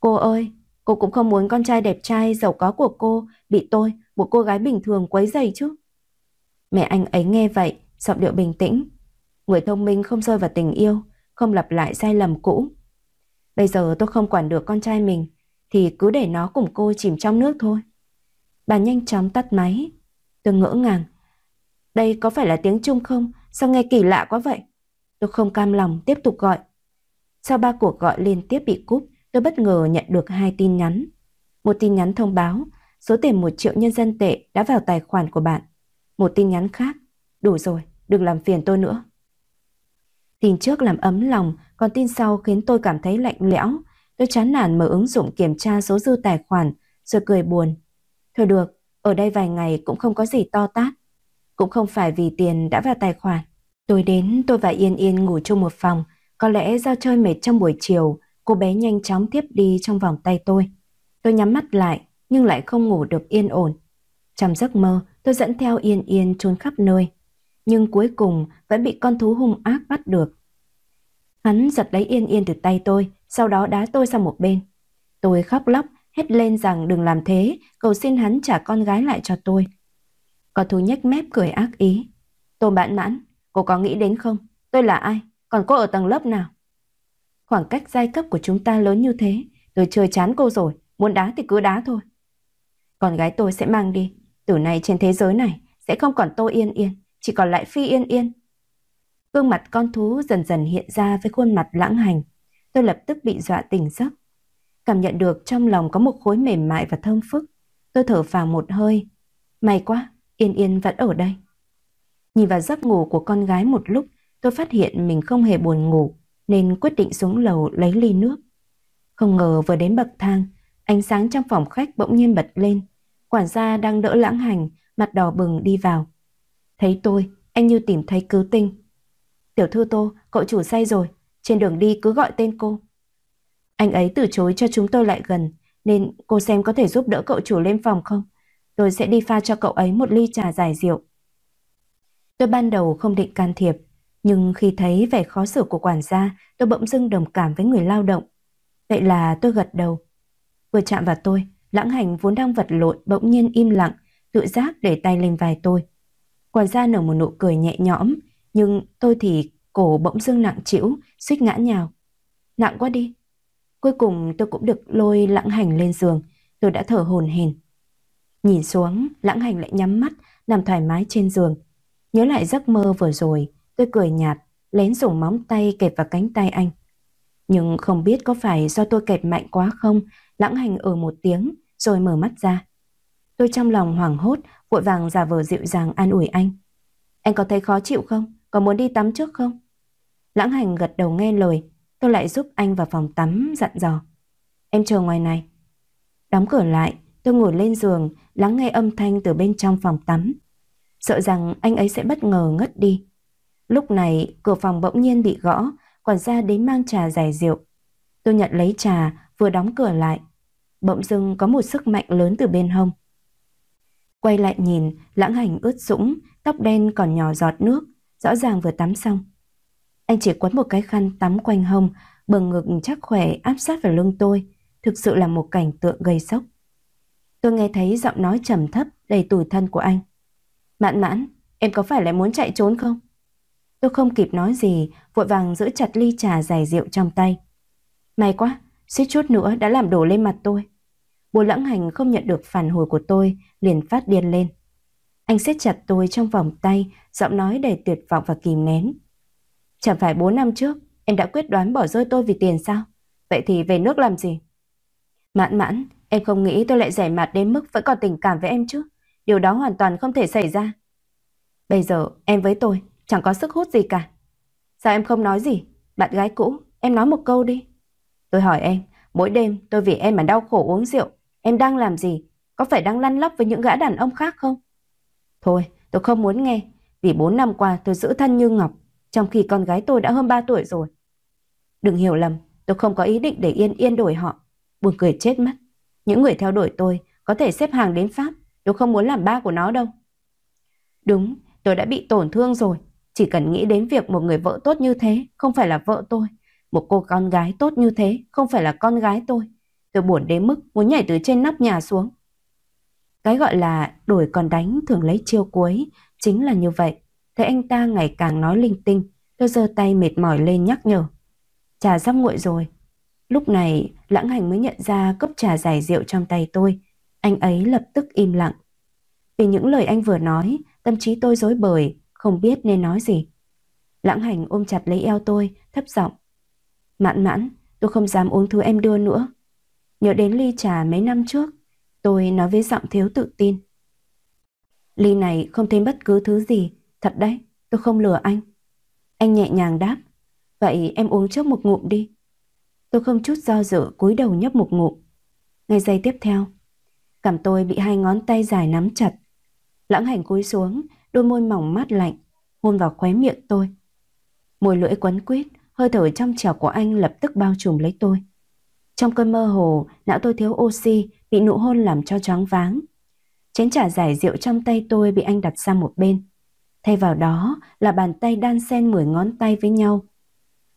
Cô ơi, cô cũng không muốn con trai đẹp trai giàu có của cô bị tôi, một cô gái bình thường quấy dày chứ. Mẹ anh ấy nghe vậy, giọng điệu bình tĩnh. Người thông minh không rơi vào tình yêu, không lặp lại sai lầm cũ. Bây giờ tôi không quản được con trai mình, thì cứ để nó cùng cô chìm trong nước thôi. Bà nhanh chóng tắt máy. Tôi ngỡ ngàng. Đây có phải là tiếng Trung không? Sao nghe kỳ lạ quá vậy? Tôi không cam lòng tiếp tục gọi. Sau ba cuộc gọi liên tiếp bị cúp, tôi bất ngờ nhận được hai tin nhắn. Một tin nhắn thông báo số tiền một triệu nhân dân tệ đã vào tài khoản của bạn. Một tin nhắn khác, đủ rồi, đừng làm phiền tôi nữa. Tin trước làm ấm lòng, còn tin sau khiến tôi cảm thấy lạnh lẽo. Tôi chán nản mở ứng dụng kiểm tra số dư tài khoản, rồi cười buồn. Thôi được, ở đây vài ngày cũng không có gì to tát. Cũng không phải vì tiền đã vào tài khoản. Tôi đến, tôi và Yên Yên ngủ chung một phòng. Có lẽ do chơi mệt trong buổi chiều, cô bé nhanh chóng tiếp đi trong vòng tay tôi. Tôi nhắm mắt lại, nhưng lại không ngủ được yên ổn. Trong giấc mơ, tôi dẫn theo Yên Yên trốn khắp nơi nhưng cuối cùng vẫn bị con thú hung ác bắt được. Hắn giật lấy yên yên từ tay tôi, sau đó đá tôi sang một bên. Tôi khóc lóc, hét lên rằng đừng làm thế, cầu xin hắn trả con gái lại cho tôi. Con thú nhếch mép cười ác ý. Tôi bạn mãn, cô có nghĩ đến không? Tôi là ai? Còn cô ở tầng lớp nào? Khoảng cách giai cấp của chúng ta lớn như thế, tôi chơi chán cô rồi, muốn đá thì cứ đá thôi. Con gái tôi sẽ mang đi, từ nay trên thế giới này sẽ không còn tôi yên yên chỉ còn lại Phi Yên Yên. Gương mặt con thú dần dần hiện ra với khuôn mặt lãng hành. Tôi lập tức bị dọa tỉnh giấc. Cảm nhận được trong lòng có một khối mềm mại và thơm phức. Tôi thở phào một hơi. May quá, Yên Yên vẫn ở đây. Nhìn vào giấc ngủ của con gái một lúc, tôi phát hiện mình không hề buồn ngủ, nên quyết định xuống lầu lấy ly nước. Không ngờ vừa đến bậc thang, ánh sáng trong phòng khách bỗng nhiên bật lên. Quản gia đang đỡ lãng hành, mặt đỏ bừng đi vào. Thấy tôi, anh như tìm thấy cứu tinh. Tiểu thư tô, cậu chủ say rồi, trên đường đi cứ gọi tên cô. Anh ấy từ chối cho chúng tôi lại gần, nên cô xem có thể giúp đỡ cậu chủ lên phòng không? Tôi sẽ đi pha cho cậu ấy một ly trà giải rượu. Tôi ban đầu không định can thiệp, nhưng khi thấy vẻ khó xử của quản gia, tôi bỗng dưng đồng cảm với người lao động. Vậy là tôi gật đầu. Vừa chạm vào tôi, lãng hành vốn đang vật lộn bỗng nhiên im lặng, tự giác để tay lên vai tôi. Quả ra nở một nụ cười nhẹ nhõm, nhưng tôi thì cổ bỗng dưng nặng chịu suýt ngã nhào. Nặng quá đi. Cuối cùng tôi cũng được lôi lãng hành lên giường, tôi đã thở hồn hển. Nhìn xuống, lãng hành lại nhắm mắt, nằm thoải mái trên giường. Nhớ lại giấc mơ vừa rồi, tôi cười nhạt, lén dùng móng tay kẹp vào cánh tay anh. Nhưng không biết có phải do tôi kẹp mạnh quá không, lãng hành ở ừ một tiếng, rồi mở mắt ra. Tôi trong lòng hoảng hốt, vội vàng giả vờ dịu dàng an ủi anh. Anh có thấy khó chịu không? Có muốn đi tắm trước không? Lãng hành gật đầu nghe lời, tôi lại giúp anh vào phòng tắm dặn dò. Em chờ ngoài này. Đóng cửa lại, tôi ngồi lên giường, lắng nghe âm thanh từ bên trong phòng tắm. Sợ rằng anh ấy sẽ bất ngờ ngất đi. Lúc này, cửa phòng bỗng nhiên bị gõ, quản gia đến mang trà giải rượu. Tôi nhận lấy trà, vừa đóng cửa lại. Bỗng dưng có một sức mạnh lớn từ bên hông. Quay lại nhìn, lãng hành ướt sũng, tóc đen còn nhỏ giọt nước, rõ ràng vừa tắm xong. Anh chỉ quấn một cái khăn tắm quanh hông, bờ ngực chắc khỏe áp sát vào lưng tôi. Thực sự là một cảnh tượng gây sốc. Tôi nghe thấy giọng nói trầm thấp, đầy tủi thân của anh. Mạn mãn, em có phải lại muốn chạy trốn không? Tôi không kịp nói gì, vội vàng giữ chặt ly trà dày rượu trong tay. May quá, suýt chút nữa đã làm đổ lên mặt tôi. Bùi lãng hành không nhận được phản hồi của tôi, liền phát điên lên. Anh siết chặt tôi trong vòng tay, giọng nói đầy tuyệt vọng và kìm nén. Chẳng phải 4 năm trước, em đã quyết đoán bỏ rơi tôi vì tiền sao? Vậy thì về nước làm gì? Mãn mãn, em không nghĩ tôi lại rẻ mặt đến mức vẫn còn tình cảm với em chứ. Điều đó hoàn toàn không thể xảy ra. Bây giờ em với tôi chẳng có sức hút gì cả. Sao em không nói gì? Bạn gái cũ, em nói một câu đi. Tôi hỏi em, mỗi đêm tôi vì em mà đau khổ uống rượu. Em đang làm gì? Có phải đang lăn lóc với những gã đàn ông khác không? Thôi, tôi không muốn nghe. Vì 4 năm qua tôi giữ thân như ngọc, trong khi con gái tôi đã hơn 3 tuổi rồi. Đừng hiểu lầm, tôi không có ý định để Yên Yên đổi họ. Buồn cười chết mất. Những người theo đuổi tôi có thể xếp hàng đến Pháp. Tôi không muốn làm ba của nó đâu. Đúng, tôi đã bị tổn thương rồi. Chỉ cần nghĩ đến việc một người vợ tốt như thế không phải là vợ tôi. Một cô con gái tốt như thế không phải là con gái tôi. Tôi buồn đến mức muốn nhảy từ trên nóc nhà xuống. Cái gọi là đuổi còn đánh thường lấy chiêu cuối, chính là như vậy. Thấy anh ta ngày càng nói linh tinh, tôi giơ tay mệt mỏi lên nhắc nhở. Trà sắp nguội rồi. Lúc này, lãng hành mới nhận ra cốc trà giải rượu trong tay tôi. Anh ấy lập tức im lặng. Vì những lời anh vừa nói, tâm trí tôi rối bời, không biết nên nói gì. Lãng hành ôm chặt lấy eo tôi, thấp giọng. mạn mãn, tôi không dám uống thứ em đưa nữa. Nhớ đến ly trà mấy năm trước, tôi nói với giọng thiếu tự tin. Ly này không thêm bất cứ thứ gì, thật đấy, tôi không lừa anh. Anh nhẹ nhàng đáp, vậy em uống trước một ngụm đi. Tôi không chút do dự cúi đầu nhấp một ngụm. Ngay giây tiếp theo, cảm tôi bị hai ngón tay dài nắm chặt. Lãng hành cúi xuống, đôi môi mỏng mát lạnh, hôn vào khóe miệng tôi. Mùi lưỡi quấn quýt, hơi thở trong trẻo của anh lập tức bao trùm lấy tôi. Trong cơn mơ hồ, não tôi thiếu oxy, bị nụ hôn làm cho choáng váng. Chén trà giải rượu trong tay tôi bị anh đặt sang một bên. Thay vào đó là bàn tay đan xen mười ngón tay với nhau.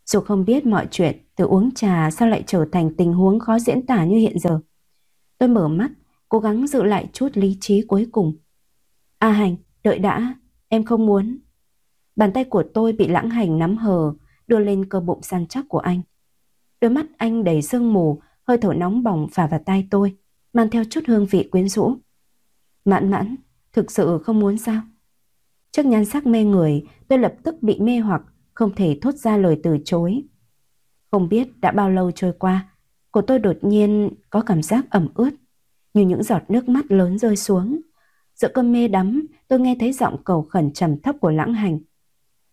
Dù không biết mọi chuyện, từ uống trà sao lại trở thành tình huống khó diễn tả như hiện giờ. Tôi mở mắt, cố gắng giữ lại chút lý trí cuối cùng. A à, Hành, đợi đã, em không muốn. Bàn tay của tôi bị lãng hành nắm hờ, đưa lên cơ bụng săn chắc của anh. Đôi mắt anh đầy sương mù, hơi thở nóng bỏng phả vào tai tôi, mang theo chút hương vị quyến rũ. Mãn mãn, thực sự không muốn sao? Trước nhan sắc mê người, tôi lập tức bị mê hoặc, không thể thốt ra lời từ chối. Không biết đã bao lâu trôi qua, của tôi đột nhiên có cảm giác ẩm ướt, như những giọt nước mắt lớn rơi xuống. Giữa cơn mê đắm, tôi nghe thấy giọng cầu khẩn trầm thấp của lãng hành.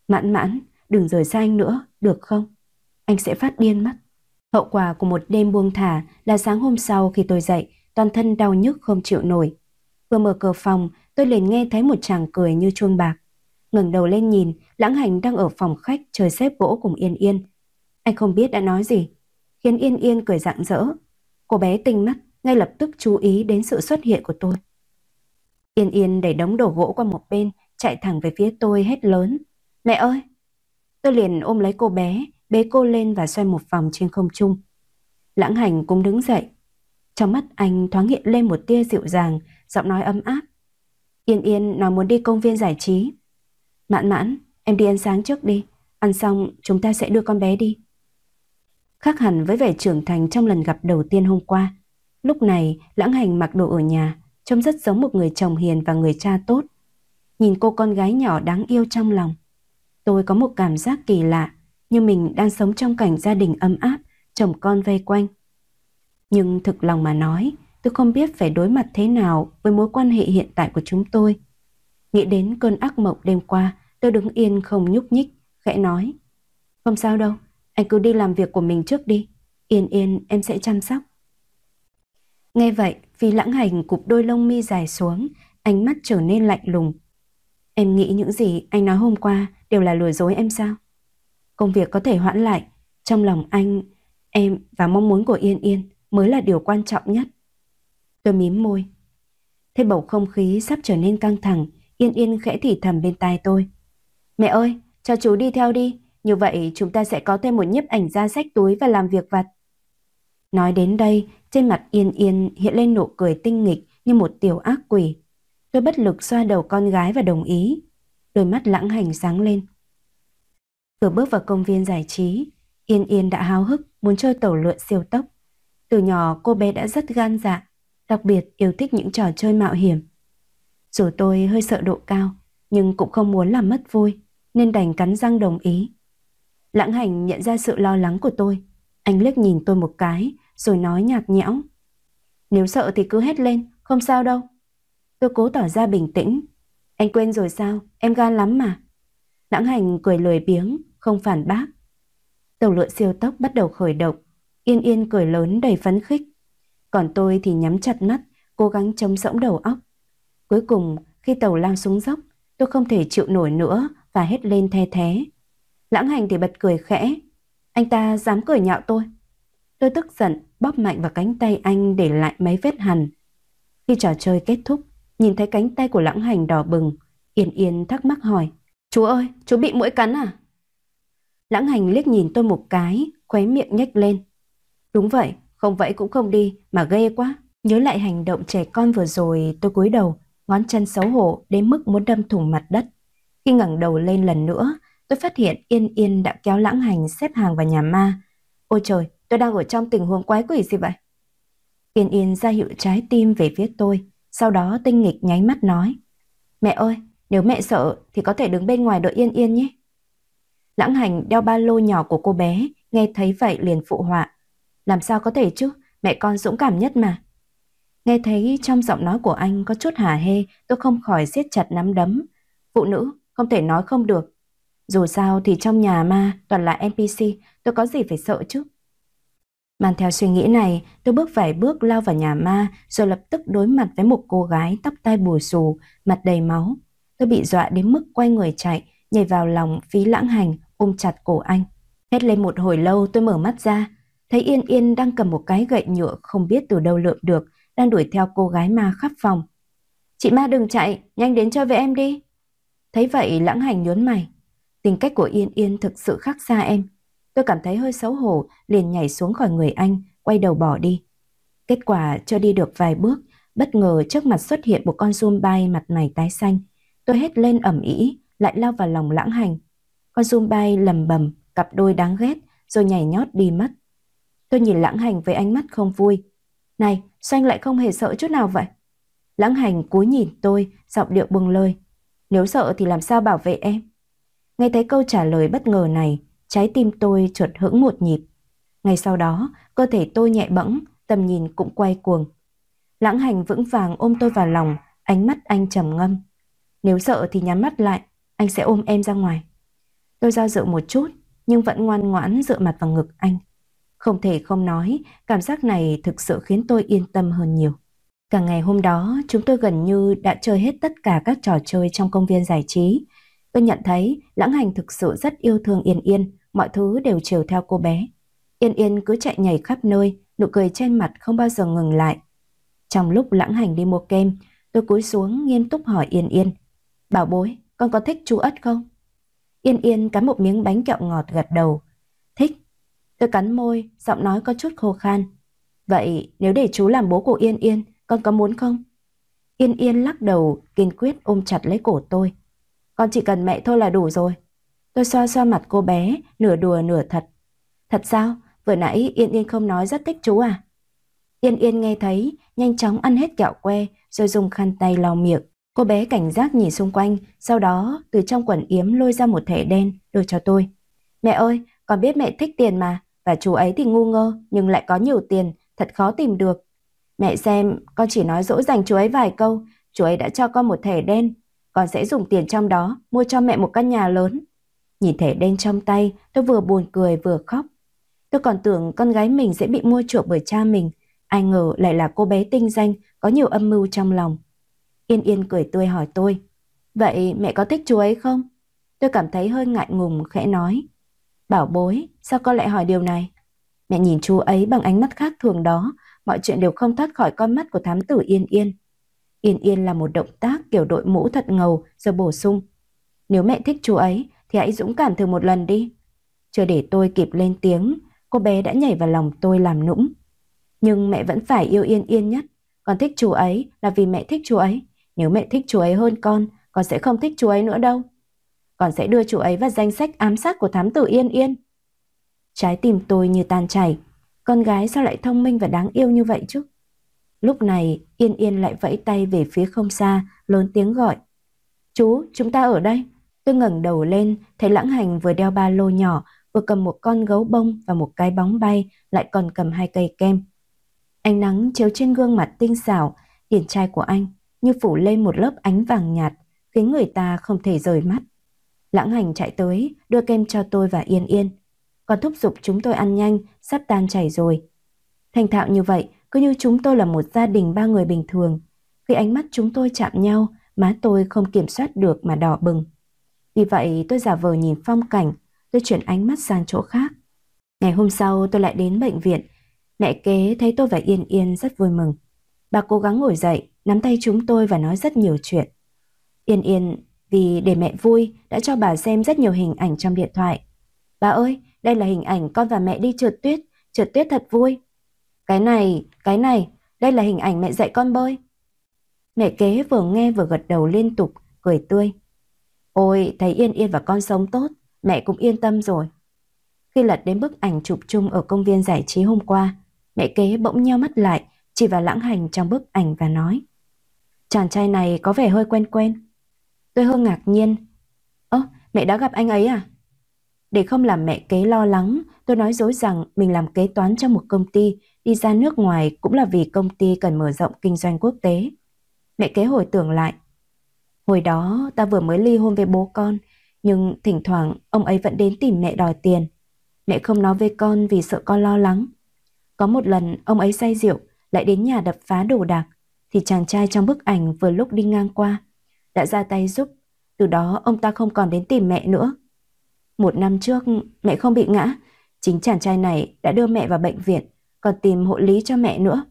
Mãn mãn, đừng rời xa anh nữa, được không? Anh sẽ phát điên mất. Hậu quả của một đêm buông thả là sáng hôm sau khi tôi dậy, toàn thân đau nhức không chịu nổi. Vừa mở cửa phòng, tôi liền nghe thấy một chàng cười như chuông bạc. ngẩng đầu lên nhìn, lãng hành đang ở phòng khách chơi xếp gỗ cùng Yên Yên. Anh không biết đã nói gì, khiến Yên Yên cười rạng rỡ. Cô bé tinh mắt, ngay lập tức chú ý đến sự xuất hiện của tôi. Yên Yên đẩy đống đổ gỗ qua một bên, chạy thẳng về phía tôi hét lớn. Mẹ ơi! Tôi liền ôm lấy cô bé, bế cô lên và xoay một vòng trên không trung. Lãng hành cũng đứng dậy. Trong mắt anh thoáng hiện lên một tia dịu dàng, giọng nói ấm áp. Yên yên nói muốn đi công viên giải trí. Mạn mãn, em đi ăn sáng trước đi. Ăn xong chúng ta sẽ đưa con bé đi. Khác hẳn với vẻ trưởng thành trong lần gặp đầu tiên hôm qua. Lúc này lãng hành mặc đồ ở nhà, trông rất giống một người chồng hiền và người cha tốt. Nhìn cô con gái nhỏ đáng yêu trong lòng. Tôi có một cảm giác kỳ lạ nhưng mình đang sống trong cảnh gia đình ấm áp, chồng con vây quanh. Nhưng thực lòng mà nói, tôi không biết phải đối mặt thế nào với mối quan hệ hiện tại của chúng tôi. Nghĩ đến cơn ác mộng đêm qua, tôi đứng yên không nhúc nhích, khẽ nói. Không sao đâu, anh cứ đi làm việc của mình trước đi. Yên yên, em sẽ chăm sóc. Nghe vậy, phi lãng hành cụp đôi lông mi dài xuống, ánh mắt trở nên lạnh lùng. Em nghĩ những gì anh nói hôm qua đều là lừa dối em sao? công việc có thể hoãn lại. Trong lòng anh, em và mong muốn của Yên Yên mới là điều quan trọng nhất. Tôi mím môi. Thế bầu không khí sắp trở nên căng thẳng, Yên Yên khẽ thì thầm bên tai tôi. Mẹ ơi, cho chú đi theo đi, như vậy chúng ta sẽ có thêm một nhiếp ảnh ra sách túi và làm việc vặt. Nói đến đây, trên mặt Yên Yên hiện lên nụ cười tinh nghịch như một tiểu ác quỷ. Tôi bất lực xoa đầu con gái và đồng ý. Đôi mắt lãng hành sáng lên. Vừa bước vào công viên giải trí, Yên Yên đã háo hức muốn chơi tàu lượn siêu tốc. Từ nhỏ cô bé đã rất gan dạ, đặc biệt yêu thích những trò chơi mạo hiểm. Dù tôi hơi sợ độ cao, nhưng cũng không muốn làm mất vui, nên đành cắn răng đồng ý. Lãng hành nhận ra sự lo lắng của tôi. Anh liếc nhìn tôi một cái, rồi nói nhạt nhẽo. Nếu sợ thì cứ hét lên, không sao đâu. Tôi cố tỏ ra bình tĩnh. Anh quên rồi sao, em gan lắm mà. Lãng hành cười lười biếng, không phản bác. Tàu lượn siêu tốc bắt đầu khởi động, yên yên cười lớn đầy phấn khích. Còn tôi thì nhắm chặt mắt, cố gắng chống rỗng đầu óc. Cuối cùng, khi tàu lao xuống dốc, tôi không thể chịu nổi nữa và hét lên the thế. Lãng hành thì bật cười khẽ. Anh ta dám cười nhạo tôi. Tôi tức giận, bóp mạnh vào cánh tay anh để lại mấy vết hằn. Khi trò chơi kết thúc, nhìn thấy cánh tay của lãng hành đỏ bừng, Yên Yên thắc mắc hỏi. Chú ơi, chú bị mũi cắn à? Lãng hành liếc nhìn tôi một cái, khóe miệng nhếch lên. Đúng vậy, không vậy cũng không đi, mà ghê quá. Nhớ lại hành động trẻ con vừa rồi tôi cúi đầu, ngón chân xấu hổ đến mức muốn đâm thủng mặt đất. Khi ngẩng đầu lên lần nữa, tôi phát hiện Yên Yên đã kéo lãng hành xếp hàng vào nhà ma. Ôi trời, tôi đang ở trong tình huống quái quỷ gì vậy? Yên Yên ra hiệu trái tim về phía tôi, sau đó tinh nghịch nháy mắt nói. Mẹ ơi, nếu mẹ sợ thì có thể đứng bên ngoài đợi Yên Yên nhé. Lãng hành đeo ba lô nhỏ của cô bé, nghe thấy vậy liền phụ họa. Làm sao có thể chứ, mẹ con dũng cảm nhất mà. Nghe thấy trong giọng nói của anh có chút hà hê, tôi không khỏi siết chặt nắm đấm. Phụ nữ, không thể nói không được. Dù sao thì trong nhà ma toàn là NPC, tôi có gì phải sợ chứ. Mang theo suy nghĩ này, tôi bước vài bước lao vào nhà ma rồi lập tức đối mặt với một cô gái tóc tai bù xù, mặt đầy máu. Tôi bị dọa đến mức quay người chạy, nhảy vào lòng phí lãng hành, ôm chặt cổ anh. Hét lên một hồi lâu tôi mở mắt ra, thấy Yên Yên đang cầm một cái gậy nhựa không biết từ đâu lượm được, đang đuổi theo cô gái ma khắp phòng. Chị ma đừng chạy, nhanh đến chơi với em đi. Thấy vậy lãng hành nhớn mày. Tính cách của Yên Yên thực sự khác xa em. Tôi cảm thấy hơi xấu hổ, liền nhảy xuống khỏi người anh, quay đầu bỏ đi. Kết quả cho đi được vài bước, bất ngờ trước mặt xuất hiện một con zoom bay mặt mày tái xanh. Tôi hét lên ẩm ý, lại lao vào lòng lãng hành con zoom bay lầm bầm, cặp đôi đáng ghét, rồi nhảy nhót đi mất. Tôi nhìn lãng hành với ánh mắt không vui. Này, sao anh lại không hề sợ chút nào vậy? Lãng hành cúi nhìn tôi, giọng điệu buông lơi. Nếu sợ thì làm sao bảo vệ em? Nghe thấy câu trả lời bất ngờ này, trái tim tôi chuột hững một nhịp. Ngay sau đó, cơ thể tôi nhẹ bẫng, tầm nhìn cũng quay cuồng. Lãng hành vững vàng ôm tôi vào lòng, ánh mắt anh trầm ngâm. Nếu sợ thì nhắm mắt lại, anh sẽ ôm em ra ngoài. Tôi do dự một chút, nhưng vẫn ngoan ngoãn dựa mặt vào ngực anh. Không thể không nói, cảm giác này thực sự khiến tôi yên tâm hơn nhiều. Cả ngày hôm đó, chúng tôi gần như đã chơi hết tất cả các trò chơi trong công viên giải trí. Tôi nhận thấy Lãng Hành thực sự rất yêu thương Yên Yên, mọi thứ đều chiều theo cô bé. Yên Yên cứ chạy nhảy khắp nơi, nụ cười trên mặt không bao giờ ngừng lại. Trong lúc Lãng Hành đi mua kem, tôi cúi xuống nghiêm túc hỏi Yên Yên. Bảo bối, con có thích chú ất không? Yên Yên cắn một miếng bánh kẹo ngọt gật đầu. Thích. Tôi cắn môi, giọng nói có chút khô khan. Vậy nếu để chú làm bố của Yên Yên, con có muốn không? Yên Yên lắc đầu, kiên quyết ôm chặt lấy cổ tôi. Con chỉ cần mẹ thôi là đủ rồi. Tôi xoa xoa mặt cô bé, nửa đùa nửa thật. Thật sao? Vừa nãy Yên Yên không nói rất thích chú à? Yên Yên nghe thấy, nhanh chóng ăn hết kẹo que, rồi dùng khăn tay lau miệng. Cô bé cảnh giác nhìn xung quanh, sau đó từ trong quần yếm lôi ra một thẻ đen đưa cho tôi. Mẹ ơi, con biết mẹ thích tiền mà, và chú ấy thì ngu ngơ nhưng lại có nhiều tiền, thật khó tìm được. Mẹ xem, con chỉ nói dỗ dành chú ấy vài câu, chú ấy đã cho con một thẻ đen. Con sẽ dùng tiền trong đó mua cho mẹ một căn nhà lớn. Nhìn thẻ đen trong tay, tôi vừa buồn cười vừa khóc. Tôi còn tưởng con gái mình sẽ bị mua chuộc bởi cha mình, ai ngờ lại là cô bé tinh danh có nhiều âm mưu trong lòng. Yên Yên cười tươi hỏi tôi. Vậy mẹ có thích chú ấy không? Tôi cảm thấy hơi ngại ngùng khẽ nói. Bảo bối, sao con lại hỏi điều này? Mẹ nhìn chú ấy bằng ánh mắt khác thường đó, mọi chuyện đều không thoát khỏi con mắt của thám tử Yên Yên. Yên Yên là một động tác kiểu đội mũ thật ngầu rồi bổ sung. Nếu mẹ thích chú ấy thì hãy dũng cảm thử một lần đi. Chưa để tôi kịp lên tiếng, cô bé đã nhảy vào lòng tôi làm nũng. Nhưng mẹ vẫn phải yêu Yên Yên nhất, còn thích chú ấy là vì mẹ thích chú ấy nếu mẹ thích chú ấy hơn con, con sẽ không thích chú ấy nữa đâu. Con sẽ đưa chú ấy vào danh sách ám sát của thám tử Yên Yên. Trái tim tôi như tan chảy. Con gái sao lại thông minh và đáng yêu như vậy chứ? Lúc này, Yên Yên lại vẫy tay về phía không xa, lớn tiếng gọi. Chú, chúng ta ở đây. Tôi ngẩng đầu lên, thấy lãng hành vừa đeo ba lô nhỏ, vừa cầm một con gấu bông và một cái bóng bay, lại còn cầm hai cây kem. Ánh nắng chiếu trên gương mặt tinh xảo, điển trai của anh như phủ lên một lớp ánh vàng nhạt, khiến người ta không thể rời mắt. Lãng hành chạy tới, đưa kem cho tôi và Yên Yên. Còn thúc giục chúng tôi ăn nhanh, sắp tan chảy rồi. Thành thạo như vậy, cứ như chúng tôi là một gia đình ba người bình thường. Khi ánh mắt chúng tôi chạm nhau, má tôi không kiểm soát được mà đỏ bừng. Vì vậy tôi giả vờ nhìn phong cảnh, tôi chuyển ánh mắt sang chỗ khác. Ngày hôm sau tôi lại đến bệnh viện. Mẹ kế thấy tôi và Yên Yên rất vui mừng. Bà cố gắng ngồi dậy, nắm tay chúng tôi và nói rất nhiều chuyện. Yên yên, vì để mẹ vui, đã cho bà xem rất nhiều hình ảnh trong điện thoại. Bà ơi, đây là hình ảnh con và mẹ đi trượt tuyết, trượt tuyết thật vui. Cái này, cái này, đây là hình ảnh mẹ dạy con bơi. Mẹ kế vừa nghe vừa gật đầu liên tục, cười tươi. Ôi, thấy Yên Yên và con sống tốt, mẹ cũng yên tâm rồi. Khi lật đến bức ảnh chụp chung ở công viên giải trí hôm qua, mẹ kế bỗng nheo mắt lại, chỉ vào lãng hành trong bức ảnh và nói. Chàng trai này có vẻ hơi quen quen. Tôi hơi ngạc nhiên. Ơ, mẹ đã gặp anh ấy à? Để không làm mẹ kế lo lắng, tôi nói dối rằng mình làm kế toán cho một công ty, đi ra nước ngoài cũng là vì công ty cần mở rộng kinh doanh quốc tế. Mẹ kế hồi tưởng lại. Hồi đó ta vừa mới ly hôn với bố con, nhưng thỉnh thoảng ông ấy vẫn đến tìm mẹ đòi tiền. Mẹ không nói với con vì sợ con lo lắng. Có một lần ông ấy say rượu, lại đến nhà đập phá đồ đạc, thì chàng trai trong bức ảnh vừa lúc đi ngang qua đã ra tay giúp, từ đó ông ta không còn đến tìm mẹ nữa. Một năm trước mẹ không bị ngã, chính chàng trai này đã đưa mẹ vào bệnh viện, còn tìm hộ lý cho mẹ nữa.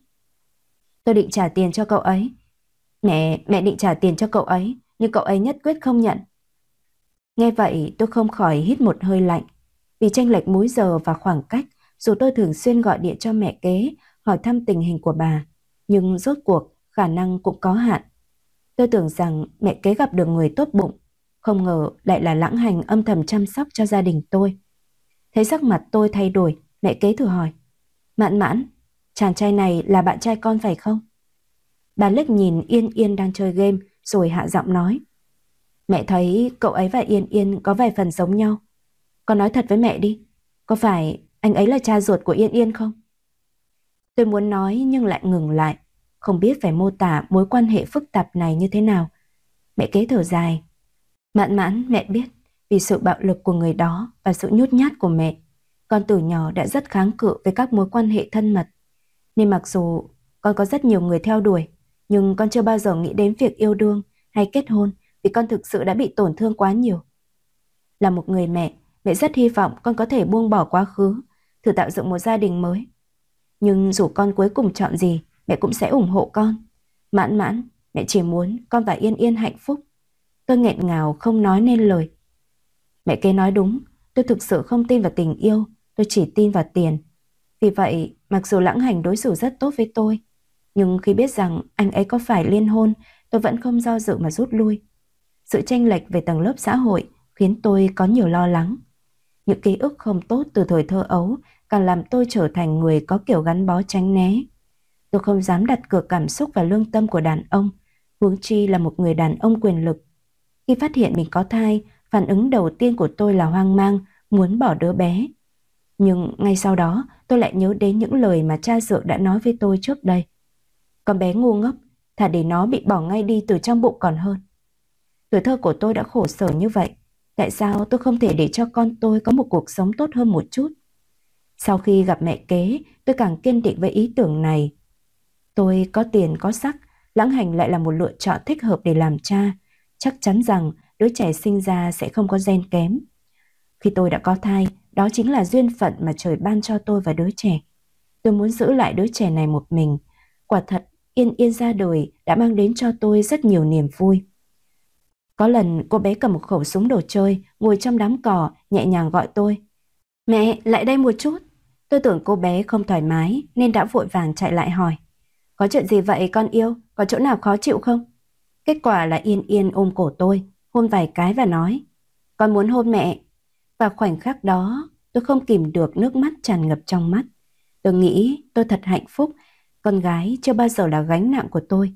Tôi định trả tiền cho cậu ấy. Mẹ, mẹ định trả tiền cho cậu ấy, nhưng cậu ấy nhất quyết không nhận. Nghe vậy tôi không khỏi hít một hơi lạnh, vì tranh lệch múi giờ và khoảng cách, dù tôi thường xuyên gọi điện cho mẹ kế, hỏi thăm tình hình của bà, nhưng rốt cuộc khả năng cũng có hạn. Tôi tưởng rằng mẹ kế gặp được người tốt bụng, không ngờ lại là lãng hành âm thầm chăm sóc cho gia đình tôi. Thấy sắc mặt tôi thay đổi, mẹ kế thử hỏi. Mạn mãn, chàng trai này là bạn trai con phải không? Bà Lức nhìn Yên Yên đang chơi game rồi hạ giọng nói. Mẹ thấy cậu ấy và Yên Yên có vài phần giống nhau. Con nói thật với mẹ đi, có phải anh ấy là cha ruột của Yên Yên không? Tôi muốn nói nhưng lại ngừng lại không biết phải mô tả mối quan hệ phức tạp này như thế nào. Mẹ kế thở dài. mạn mãn mẹ biết, vì sự bạo lực của người đó và sự nhút nhát của mẹ, con từ nhỏ đã rất kháng cự với các mối quan hệ thân mật. Nên mặc dù con có rất nhiều người theo đuổi, nhưng con chưa bao giờ nghĩ đến việc yêu đương hay kết hôn vì con thực sự đã bị tổn thương quá nhiều. Là một người mẹ, mẹ rất hy vọng con có thể buông bỏ quá khứ, thử tạo dựng một gia đình mới. Nhưng dù con cuối cùng chọn gì, mẹ cũng sẽ ủng hộ con. Mãn mãn, mẹ chỉ muốn con và Yên Yên hạnh phúc. Tôi nghẹn ngào không nói nên lời. Mẹ kế nói đúng, tôi thực sự không tin vào tình yêu, tôi chỉ tin vào tiền. Vì vậy, mặc dù lãng hành đối xử rất tốt với tôi, nhưng khi biết rằng anh ấy có phải liên hôn, tôi vẫn không do dự mà rút lui. Sự tranh lệch về tầng lớp xã hội khiến tôi có nhiều lo lắng. Những ký ức không tốt từ thời thơ ấu càng làm tôi trở thành người có kiểu gắn bó tránh né. Tôi không dám đặt cửa cảm xúc và lương tâm của đàn ông, huống chi là một người đàn ông quyền lực. Khi phát hiện mình có thai, phản ứng đầu tiên của tôi là hoang mang, muốn bỏ đứa bé. Nhưng ngay sau đó, tôi lại nhớ đến những lời mà cha dượng đã nói với tôi trước đây. Con bé ngu ngốc, thả để nó bị bỏ ngay đi từ trong bụng còn hơn. Tuổi thơ của tôi đã khổ sở như vậy, tại sao tôi không thể để cho con tôi có một cuộc sống tốt hơn một chút? Sau khi gặp mẹ kế, tôi càng kiên định với ý tưởng này, Tôi có tiền có sắc, lãng hành lại là một lựa chọn thích hợp để làm cha. Chắc chắn rằng đứa trẻ sinh ra sẽ không có gen kém. Khi tôi đã có thai, đó chính là duyên phận mà trời ban cho tôi và đứa trẻ. Tôi muốn giữ lại đứa trẻ này một mình. Quả thật, Yên Yên ra đời đã mang đến cho tôi rất nhiều niềm vui. Có lần cô bé cầm một khẩu súng đồ chơi, ngồi trong đám cỏ, nhẹ nhàng gọi tôi. Mẹ, lại đây một chút. Tôi tưởng cô bé không thoải mái nên đã vội vàng chạy lại hỏi. Có chuyện gì vậy con yêu? Có chỗ nào khó chịu không? Kết quả là Yên Yên ôm cổ tôi, hôn vài cái và nói. Con muốn hôn mẹ. Và khoảnh khắc đó, tôi không kìm được nước mắt tràn ngập trong mắt. Tôi nghĩ tôi thật hạnh phúc. Con gái chưa bao giờ là gánh nặng của tôi.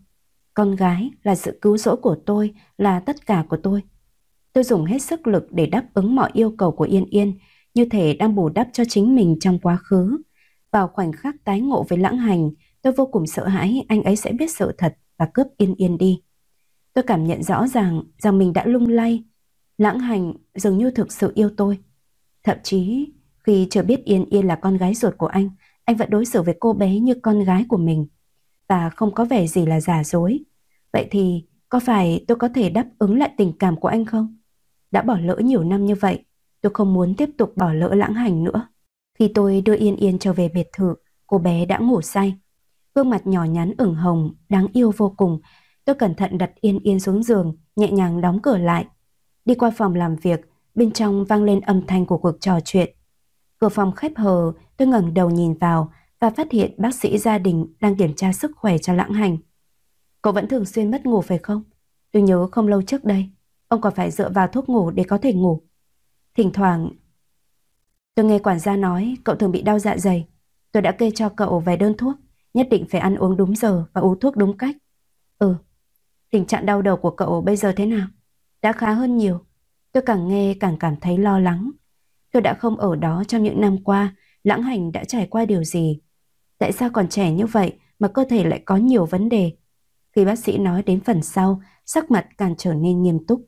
Con gái là sự cứu rỗi của tôi, là tất cả của tôi. Tôi dùng hết sức lực để đáp ứng mọi yêu cầu của Yên Yên, như thể đang bù đắp cho chính mình trong quá khứ. Vào khoảnh khắc tái ngộ với lãng hành, Tôi vô cùng sợ hãi anh ấy sẽ biết sự thật và cướp yên yên đi. Tôi cảm nhận rõ ràng rằng mình đã lung lay, lãng hành dường như thực sự yêu tôi. Thậm chí khi chưa biết Yên Yên là con gái ruột của anh, anh vẫn đối xử với cô bé như con gái của mình và không có vẻ gì là giả dối. Vậy thì có phải tôi có thể đáp ứng lại tình cảm của anh không? Đã bỏ lỡ nhiều năm như vậy, tôi không muốn tiếp tục bỏ lỡ lãng hành nữa. Khi tôi đưa Yên Yên trở về biệt thự, cô bé đã ngủ say gương mặt nhỏ nhắn ửng hồng, đáng yêu vô cùng. Tôi cẩn thận đặt Yên Yên xuống giường, nhẹ nhàng đóng cửa lại. Đi qua phòng làm việc, bên trong vang lên âm thanh của cuộc trò chuyện. Cửa phòng khép hờ, tôi ngẩng đầu nhìn vào và phát hiện bác sĩ gia đình đang kiểm tra sức khỏe cho lãng hành. Cậu vẫn thường xuyên mất ngủ phải không? Tôi nhớ không lâu trước đây, ông còn phải dựa vào thuốc ngủ để có thể ngủ. Thỉnh thoảng, tôi nghe quản gia nói cậu thường bị đau dạ dày. Tôi đã kê cho cậu vài đơn thuốc, nhất định phải ăn uống đúng giờ và uống thuốc đúng cách. Ừ, tình trạng đau đầu của cậu bây giờ thế nào? Đã khá hơn nhiều. Tôi càng nghe càng cảm thấy lo lắng. Tôi đã không ở đó trong những năm qua, lãng hành đã trải qua điều gì? Tại sao còn trẻ như vậy mà cơ thể lại có nhiều vấn đề? Khi bác sĩ nói đến phần sau, sắc mặt càng trở nên nghiêm túc.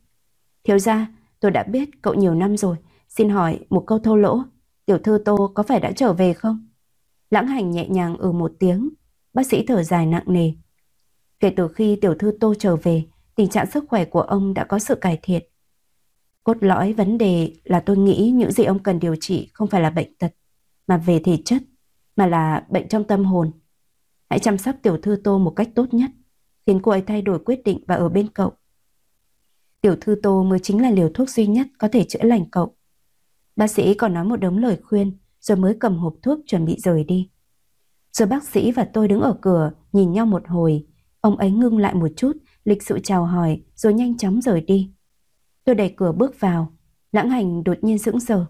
Thiếu gia, tôi đã biết cậu nhiều năm rồi, xin hỏi một câu thô lỗ, tiểu thư Tô có phải đã trở về không? Lãng hành nhẹ nhàng ở ừ một tiếng, bác sĩ thở dài nặng nề. Kể từ khi tiểu thư tô trở về, tình trạng sức khỏe của ông đã có sự cải thiện. Cốt lõi vấn đề là tôi nghĩ những gì ông cần điều trị không phải là bệnh tật, mà về thể chất, mà là bệnh trong tâm hồn. Hãy chăm sóc tiểu thư tô một cách tốt nhất, khiến cô ấy thay đổi quyết định và ở bên cậu. Tiểu thư tô mới chính là liều thuốc duy nhất có thể chữa lành cậu. Bác sĩ còn nói một đống lời khuyên, rồi mới cầm hộp thuốc chuẩn bị rời đi. Rồi bác sĩ và tôi đứng ở cửa, nhìn nhau một hồi. Ông ấy ngưng lại một chút, lịch sự chào hỏi, rồi nhanh chóng rời đi. Tôi đẩy cửa bước vào, lãng hành đột nhiên sững sờ.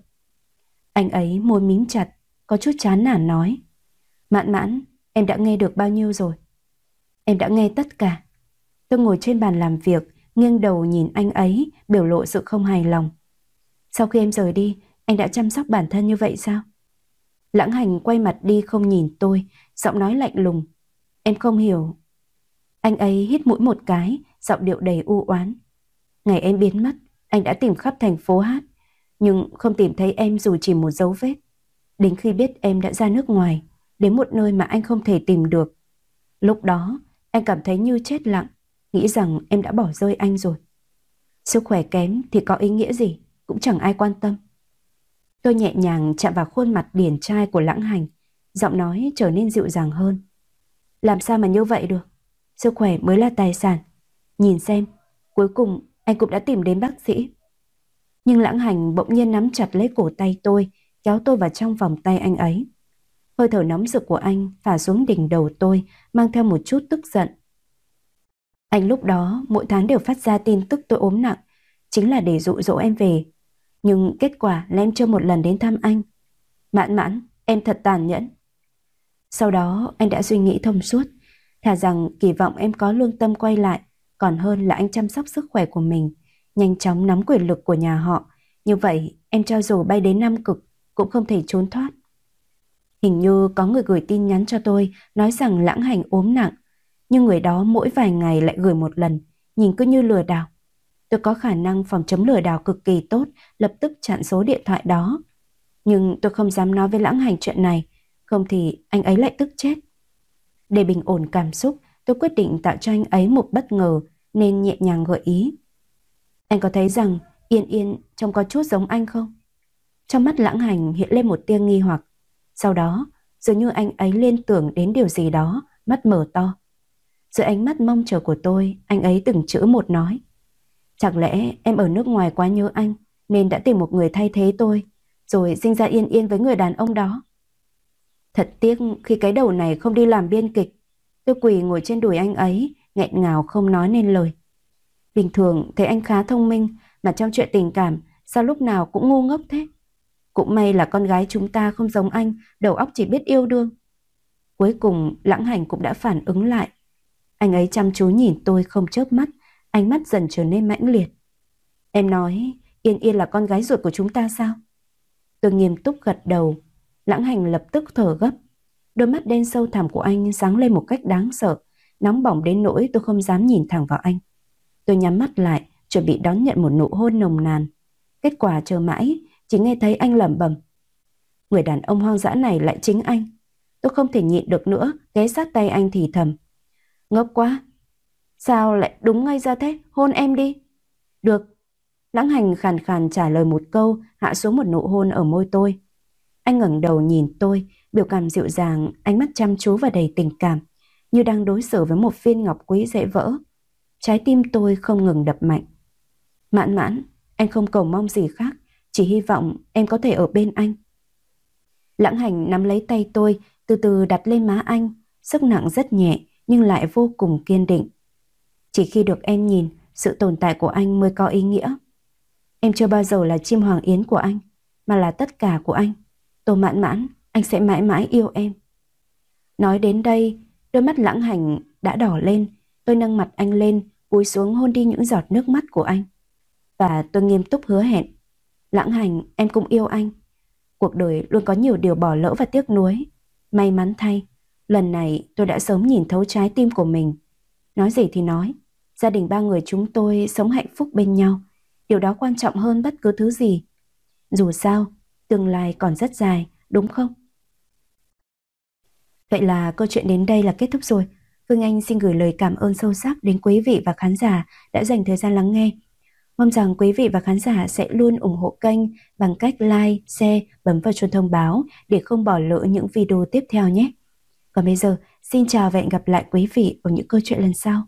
Anh ấy môi mím chặt, có chút chán nản nói. mạn mãn, em đã nghe được bao nhiêu rồi? Em đã nghe tất cả. Tôi ngồi trên bàn làm việc, nghiêng đầu nhìn anh ấy, biểu lộ sự không hài lòng. Sau khi em rời đi, anh đã chăm sóc bản thân như vậy sao? Lãng hành quay mặt đi không nhìn tôi, giọng nói lạnh lùng. Em không hiểu. Anh ấy hít mũi một cái, giọng điệu đầy u oán. Ngày em biến mất, anh đã tìm khắp thành phố hát, nhưng không tìm thấy em dù chỉ một dấu vết. Đến khi biết em đã ra nước ngoài, đến một nơi mà anh không thể tìm được. Lúc đó, anh cảm thấy như chết lặng, nghĩ rằng em đã bỏ rơi anh rồi. Sức khỏe kém thì có ý nghĩa gì, cũng chẳng ai quan tâm. Tôi nhẹ nhàng chạm vào khuôn mặt điển trai của lãng hành, giọng nói trở nên dịu dàng hơn. Làm sao mà như vậy được? Sức khỏe mới là tài sản. Nhìn xem, cuối cùng anh cũng đã tìm đến bác sĩ. Nhưng lãng hành bỗng nhiên nắm chặt lấy cổ tay tôi, kéo tôi vào trong vòng tay anh ấy. Hơi thở nóng rực của anh phả xuống đỉnh đầu tôi, mang theo một chút tức giận. Anh lúc đó mỗi tháng đều phát ra tin tức tôi ốm nặng, chính là để dụ dỗ em về nhưng kết quả là em chưa một lần đến thăm anh. Mãn mãn, em thật tàn nhẫn. Sau đó anh đã suy nghĩ thông suốt, thà rằng kỳ vọng em có lương tâm quay lại, còn hơn là anh chăm sóc sức khỏe của mình, nhanh chóng nắm quyền lực của nhà họ. Như vậy, em cho dù bay đến Nam Cực, cũng không thể trốn thoát. Hình như có người gửi tin nhắn cho tôi nói rằng lãng hành ốm nặng, nhưng người đó mỗi vài ngày lại gửi một lần, nhìn cứ như lừa đảo. Tôi có khả năng phòng chống lừa đảo cực kỳ tốt, lập tức chặn số điện thoại đó. Nhưng tôi không dám nói với lãng hành chuyện này, không thì anh ấy lại tức chết. Để bình ổn cảm xúc, tôi quyết định tạo cho anh ấy một bất ngờ nên nhẹ nhàng gợi ý. Anh có thấy rằng Yên Yên trông có chút giống anh không? Trong mắt lãng hành hiện lên một tia nghi hoặc. Sau đó, dường như anh ấy liên tưởng đến điều gì đó, mắt mở to. Giữa ánh mắt mong chờ của tôi, anh ấy từng chữ một nói. Chẳng lẽ em ở nước ngoài quá nhớ anh nên đã tìm một người thay thế tôi rồi sinh ra yên yên với người đàn ông đó. Thật tiếc khi cái đầu này không đi làm biên kịch. Tôi quỳ ngồi trên đùi anh ấy, nghẹn ngào không nói nên lời. Bình thường thấy anh khá thông minh mà trong chuyện tình cảm sao lúc nào cũng ngu ngốc thế. Cũng may là con gái chúng ta không giống anh, đầu óc chỉ biết yêu đương. Cuối cùng lãng hành cũng đã phản ứng lại. Anh ấy chăm chú nhìn tôi không chớp mắt, ánh mắt dần trở nên mãnh liệt. Em nói, Yên Yên là con gái ruột của chúng ta sao? Tôi nghiêm túc gật đầu, lãng hành lập tức thở gấp. Đôi mắt đen sâu thẳm của anh sáng lên một cách đáng sợ, nóng bỏng đến nỗi tôi không dám nhìn thẳng vào anh. Tôi nhắm mắt lại, chuẩn bị đón nhận một nụ hôn nồng nàn. Kết quả chờ mãi, chỉ nghe thấy anh lẩm bẩm. Người đàn ông hoang dã này lại chính anh. Tôi không thể nhịn được nữa, ghé sát tay anh thì thầm. Ngốc quá, Sao lại đúng ngay ra thế, hôn em đi. Được. Lãng hành khàn khàn trả lời một câu, hạ xuống một nụ hôn ở môi tôi. Anh ngẩng đầu nhìn tôi, biểu cảm dịu dàng, ánh mắt chăm chú và đầy tình cảm, như đang đối xử với một viên ngọc quý dễ vỡ. Trái tim tôi không ngừng đập mạnh. Mãn mãn, anh không cầu mong gì khác, chỉ hy vọng em có thể ở bên anh. Lãng hành nắm lấy tay tôi, từ từ đặt lên má anh, sức nặng rất nhẹ nhưng lại vô cùng kiên định. Chỉ khi được em nhìn, sự tồn tại của anh mới có ý nghĩa. Em chưa bao giờ là chim hoàng yến của anh, mà là tất cả của anh. tôi mãn mãn, anh sẽ mãi mãi yêu em. Nói đến đây, đôi mắt lãng hành đã đỏ lên. Tôi nâng mặt anh lên, cúi xuống hôn đi những giọt nước mắt của anh. Và tôi nghiêm túc hứa hẹn. Lãng hành, em cũng yêu anh. Cuộc đời luôn có nhiều điều bỏ lỡ và tiếc nuối. May mắn thay, lần này tôi đã sớm nhìn thấu trái tim của mình. Nói gì thì nói, Gia đình ba người chúng tôi sống hạnh phúc bên nhau. Điều đó quan trọng hơn bất cứ thứ gì. Dù sao, tương lai còn rất dài, đúng không? Vậy là câu chuyện đến đây là kết thúc rồi. Phương Anh xin gửi lời cảm ơn sâu sắc đến quý vị và khán giả đã dành thời gian lắng nghe. Mong rằng quý vị và khán giả sẽ luôn ủng hộ kênh bằng cách like, share, bấm vào chuông thông báo để không bỏ lỡ những video tiếp theo nhé. Còn bây giờ, xin chào và hẹn gặp lại quý vị ở những câu chuyện lần sau.